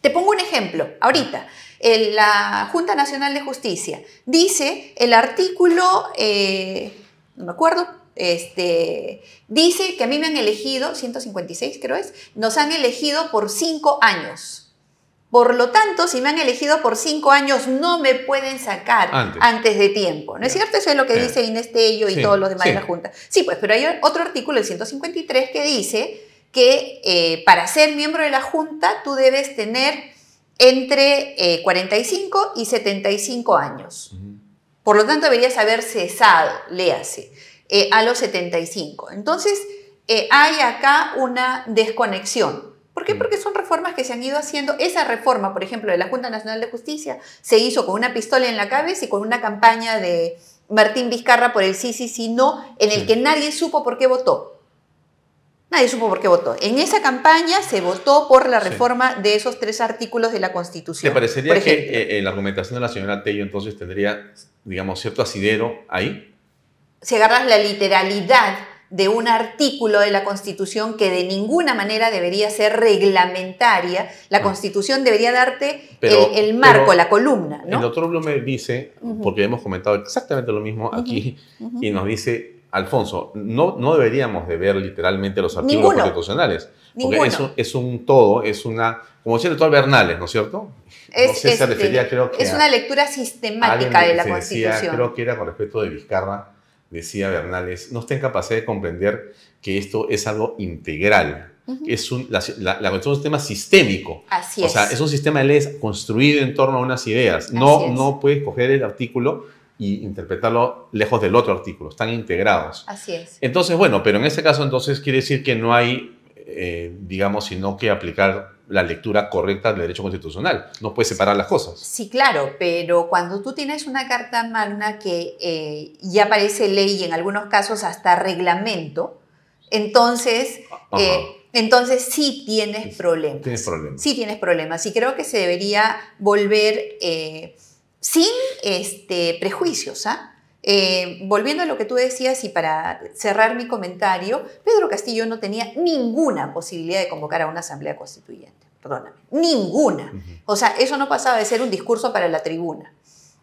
Te pongo un ejemplo, ahorita, en la Junta Nacional de Justicia dice el artículo, eh, no me acuerdo, este, dice que a mí me han elegido, 156 creo es, nos han elegido por cinco años. Por lo tanto, si me han elegido por cinco años, no me pueden sacar antes, de tiempo. ¿No es cierto? Eso es lo que dice Inés Tello y todos los demás de la Junta. Sí, pues, pero hay otro artículo, el 153, que dice que eh, para ser miembro de la Junta tú debes tener entre 45 eh, y 75 años. Por lo tanto, deberías haber cesado, léase, eh, a los 75. Entonces, hay acá una desconexión. ¿Por qué? Porque son reformas que se han ido haciendo. Esa reforma, por ejemplo, de la Junta Nacional de Justicia, se hizo con una pistola en la cabeza y con una campaña de Martín Vizcarra por el sí, sí, sí, no, en el que nadie supo por qué votó. Nadie supo por qué votó. En esa campaña se votó por la reforma de esos tres artículos de la Constitución. ¿Te parecería que eh, eh, la argumentación de la señora Tello entonces tendría, digamos, cierto asidero ahí? Si agarras la literalidad de un artículo de la Constitución que de ninguna manera debería ser reglamentaria, la ah. Constitución debería darte el, marco, la columna. ¿no? El doctor Blume dice, porque hemos comentado exactamente lo mismo aquí, y nos dice Alfonso, no, no deberíamos de ver literalmente los artículos constitucionales. Porque Ninguno. es un, todo, es una, como decía todo Bernales, ¿no es cierto? Es, una lectura sistemática de la Constitución. Decía, creo que era con respecto de Vizcarra, decía Bernales, no está en de comprender que esto es algo integral. Es un, la, la, es un sistema sistémico. Así es. O sea, es un sistema de leyes construido en torno a unas ideas. no, no puedes coger el artículo y interpretarlo lejos del otro artículo, están integrados. Así es. Entonces, bueno, pero en este caso entonces quiere decir que no hay, eh, digamos, sino que aplicar la lectura correcta del derecho constitucional. No puedes separar las cosas. Sí, claro, pero cuando tú tienes una carta magna que eh, ya parece ley y en algunos casos hasta reglamento, entonces, ah, eh, entonces sí tienes problemas. Tienes problemas. Sí tienes problemas. Y creo que se debería volver sin este, prejuicios. ¿ah? Eh, volviendo a lo que tú decías y para cerrar mi comentario, Pedro Castillo no tenía ninguna posibilidad de convocar a una asamblea constituyente, perdóname, ninguna. O sea, eso no pasaba de ser un discurso para la tribuna.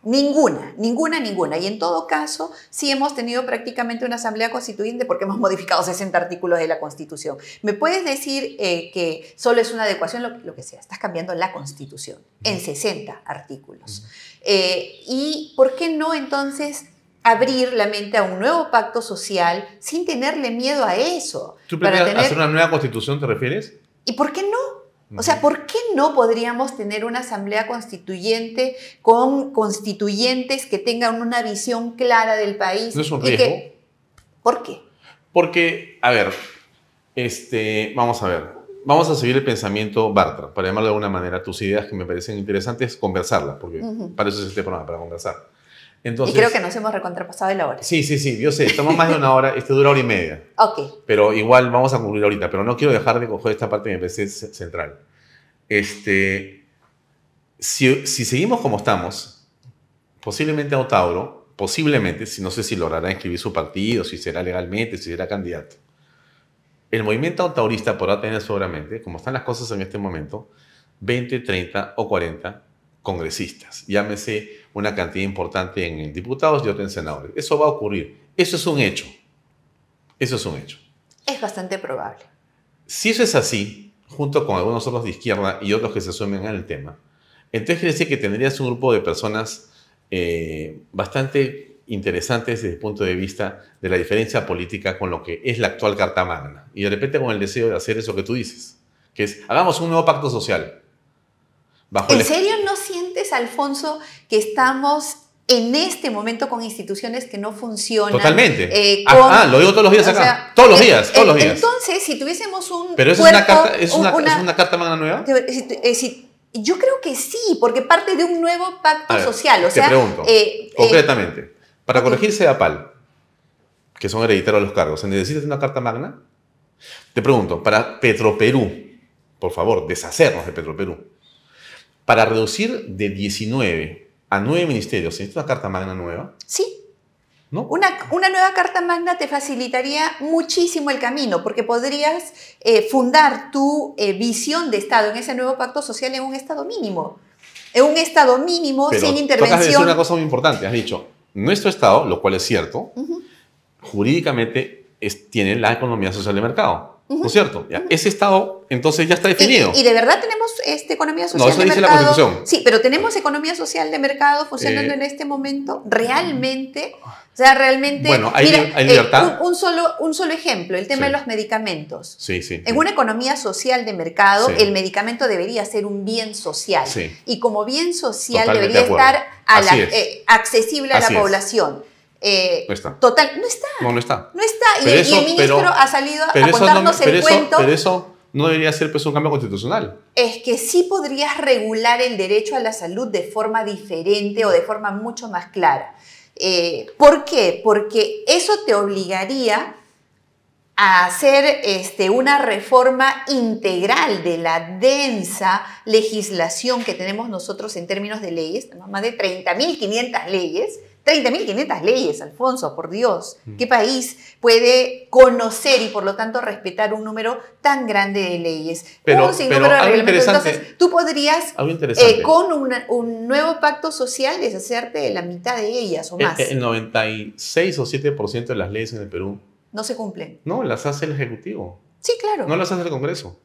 Ninguna, ninguna, ninguna. Y en todo caso, sí hemos tenido prácticamente una asamblea constituyente porque hemos modificado 60 artículos de la Constitución. ¿Me puedes decir eh, que solo es una adecuación? lo, que sea, estás cambiando la Constitución en 60 artículos. Eh, ¿Y por qué no entonces abrir la mente a un nuevo pacto social sin tenerle miedo a eso? ¿Tú para hacer una nueva constitución, te refieres? ¿Y por qué no? O sea, ¿por qué no podríamos tener una asamblea constituyente con constituyentes que tengan una visión clara del país? No es un riesgo. ¿Por qué? Porque, a ver, este, vamos a ver vamos a seguir el pensamiento Bartra, para llamarlo de alguna manera, tus ideas que me parecen interesantes, conversarlas, porque para eso es este programa, para conversar. Entonces, y creo que nos hemos recontrapasado de la hora. Sí, sí, sí, yo sé, estamos más de una hora, este dura hora y media. Ok. Pero igual vamos a concluir ahorita, pero no quiero dejar de coger esta parte que me parece central. Este, si, si seguimos como estamos, posiblemente Otauro, posiblemente, si no sé si logrará inscribir su partido, si será legalmente, si será candidato, el movimiento autorista podrá tener seguramente, como están las cosas en este momento, 20, 30 o 40 congresistas. Llámese una cantidad importante en diputados y otros en senadores. Eso va a ocurrir. Eso es un hecho. Eso es un hecho. Es bastante probable. Si eso es así, junto con algunos otros de izquierda y otros que se sumen al tema, entonces quiere decir que tendrías un grupo de personas eh, bastante interesantes desde el punto de vista de la diferencia política con lo que es la actual Carta Magna. Y de repente con el deseo de hacer eso que tú dices, que es, hagamos un nuevo pacto social. ¿En serio no sientes, Alfonso, que estamos en este momento con instituciones que no funcionan? Totalmente. Eh, ah, ah, lo digo todos los días acá. todos los eh, días, todos los días. Entonces, si tuviésemos un... Pero es, una carta, es, una, carta, magna nueva. Eh, yo creo que sí, porque parte de un nuevo pacto social. O sea, te pregunto, concretamente para ah, corregirse a PAL, que son hereditarios los cargos, ¿se necesita una carta magna? Te pregunto, para Petroperú, por favor, deshacernos de Petroperú. Para reducir de 19 a 9 ministerios, ¿se necesita una carta magna nueva? Sí. ¿No? Una, una, nueva Carta Magna te facilitaría muchísimo el camino, porque podrías eh, fundar tu eh, visión de Estado en ese nuevo pacto social en un Estado mínimo. En un Estado mínimo, sin intervención. Pero una cosa muy importante, has dicho, nuestro Estado, lo cual es cierto, jurídicamente tiene la economía social de mercado. ¿No es cierto? Ya, Ese Estado entonces ya está eh, definido. ¿Y, de verdad tenemos esta economía social no, eso de dice La Constitución. Sí, pero tenemos economía social de mercado funcionando eh, en este momento realmente. Ah. O sea, realmente. hay, eh, libertad. un, solo, un solo ejemplo, el tema de los medicamentos. Sí, sí. En una economía social de mercado, el medicamento debería ser un bien social. Y como bien social debería estar eh, accesible a la población. Eh, no está. Total, no está. No, no está. No está. Y, el ministro ha salido a contarnos el eso, cuento. Pero eso, no debería ser pues un cambio constitucional. Es que sí podrías regular el derecho a la salud de forma diferente o de forma mucho más clara. Eh, ¿Por qué? Porque eso te obligaría a hacer este, una reforma integral de la densa legislación que tenemos nosotros en términos de leyes, más de 30.500 leyes, 30.500 leyes, Alfonso, por Dios. Mm. ¿Qué país puede conocer y por lo tanto respetar un número tan grande de leyes? Pero, un sinnúmero tú podrías, eh, con un nuevo pacto social, deshacerte de la mitad de ellas o eh, más. Eh, el, el 96 o 7% de las leyes en el Perú no se cumplen. No, las hace el Ejecutivo. Sí, claro. No las hace el Congreso.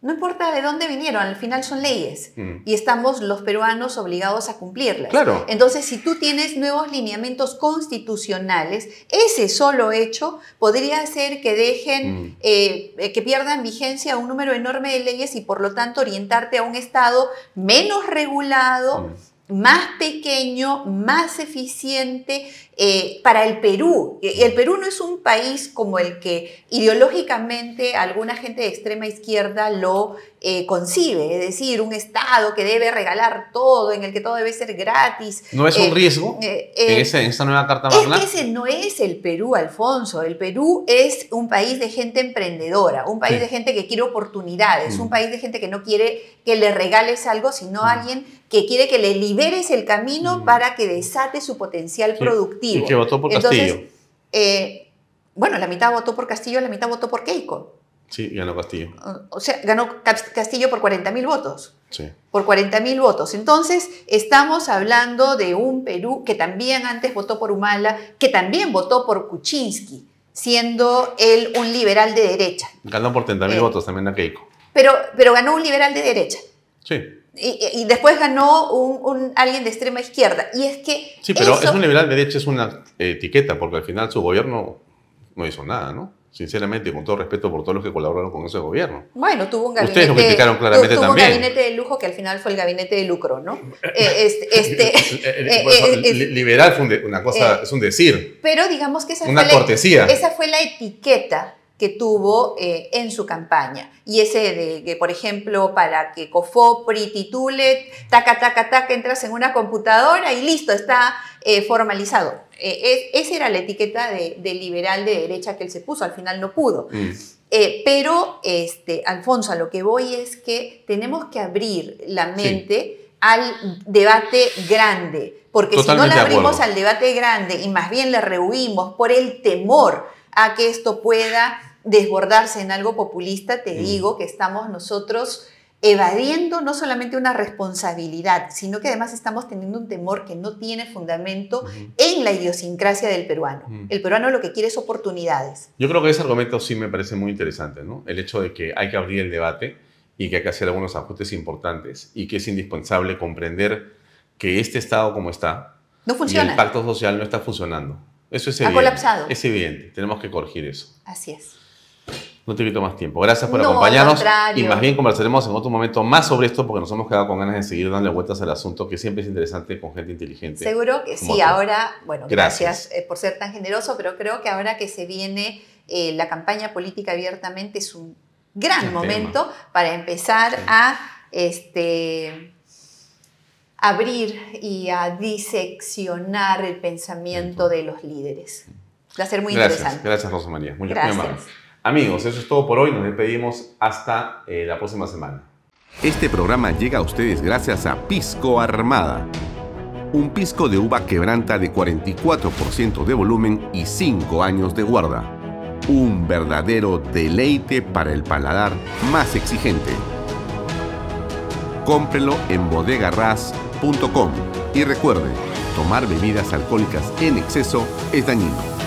No importa de dónde vinieron, al final son leyes mm. y estamos los peruanos obligados a cumplirlas. Claro. Entonces, si tú tienes nuevos lineamientos constitucionales, ese solo hecho podría hacer que dejen, mm. eh, eh, que pierdan vigencia un número enorme de leyes y por lo tanto orientarte a un Estado menos regulado. Mm más pequeño, más eficiente eh, para el Perú. El Perú no es un país como el que ideológicamente alguna gente de extrema izquierda lo eh, concibe, es decir, un Estado que debe regalar todo, en el que todo debe ser gratis. ¿No es un eh, riesgo eh, ese, nueva Carta Es ese no es el Perú, Alfonso. El Perú es un país de gente emprendedora, un país de gente que quiere oportunidades, un mm. país de gente que no quiere que le regales algo, sino mm. alguien que quiere que le liberes el camino mm. para que desate su potencial productivo. Y votó por Castillo. bueno, la mitad votó por Castillo, la mitad votó por Keiko. Sí, ganó Castillo. O sea, ganó Castillo por 40.000 votos. Sí. Por 40.000 votos. Entonces, estamos hablando de un Perú que también antes votó por Humala, que también votó por Kuczynski, siendo él un liberal de derecha. Ganó por 30.000 eh, votos también a Keiko. Pero, pero ganó un liberal de derecha. Sí. Y, después ganó un, alguien de extrema izquierda. Y es que. Sí, pero es un liberal de derecha, es una etiqueta, porque al final su gobierno no hizo nada, ¿no? sinceramente, con todo respeto por todos los que colaboraron con ese gobierno. Bueno, tuvo un gabinete. de lujo que al final fue el gabinete de lucro, ¿no? liberal fue una cosa, eh, es un decir. Pero digamos que esa una fue e-, cortesía. La, esa fue la etiqueta que tuvo eh, en su campaña. Y ese de que, por ejemplo, para que Cofopri titule, taca, taca, taca, entras en una computadora y listo, está eh, formalizado eh, esa era la etiqueta de, liberal de derecha que él se puso, al final no pudo. Mm. Eh, pero, este, Alfonso, a lo que voy es que tenemos que abrir la mente al debate grande, porque si no la abrimos al debate grande y más bien le rehuimos por el temor a que esto pueda desbordarse en algo populista, te mm. digo que estamos nosotros evadiendo no solamente una responsabilidad, sino que además estamos teniendo un temor que no tiene fundamento en la idiosincrasia del peruano. El peruano lo que quiere es oportunidades. Yo creo que ese argumento sí me parece muy interesante, ¿no? El hecho de que hay que abrir el debate y que hay que hacer algunos ajustes importantes y que es indispensable comprender que este Estado como está no funciona. el pacto social no está funcionando. Eso es evidente. Ha colapsado. Es evidente. Tenemos que corregir eso. Así es. No te quito más tiempo. Gracias por acompañarnos. Y más bien conversaremos en otro momento más sobre esto porque nos hemos quedado con ganas de seguir dándole vueltas al asunto que siempre es interesante con gente inteligente. Seguro que sí. Ahora, bueno, gracias. Eh, por ser tan generoso, pero creo que ahora que se viene eh, la campaña política abiertamente es un gran momento para empezar a este, abrir y a diseccionar el pensamiento de los líderes. Va a ser muy interesante. Gracias, Rosa María. gracias. Amigos, eso es todo por hoy. Nos despedimos hasta eh, la próxima semana. Este programa llega a ustedes gracias a Pisco Armada. Un pisco de uva quebranta de 44% de volumen y 5 años de guarda. Un verdadero deleite para el paladar más exigente. Cómprelo en bodegarras.com y recuerde, tomar bebidas alcohólicas en exceso es dañino.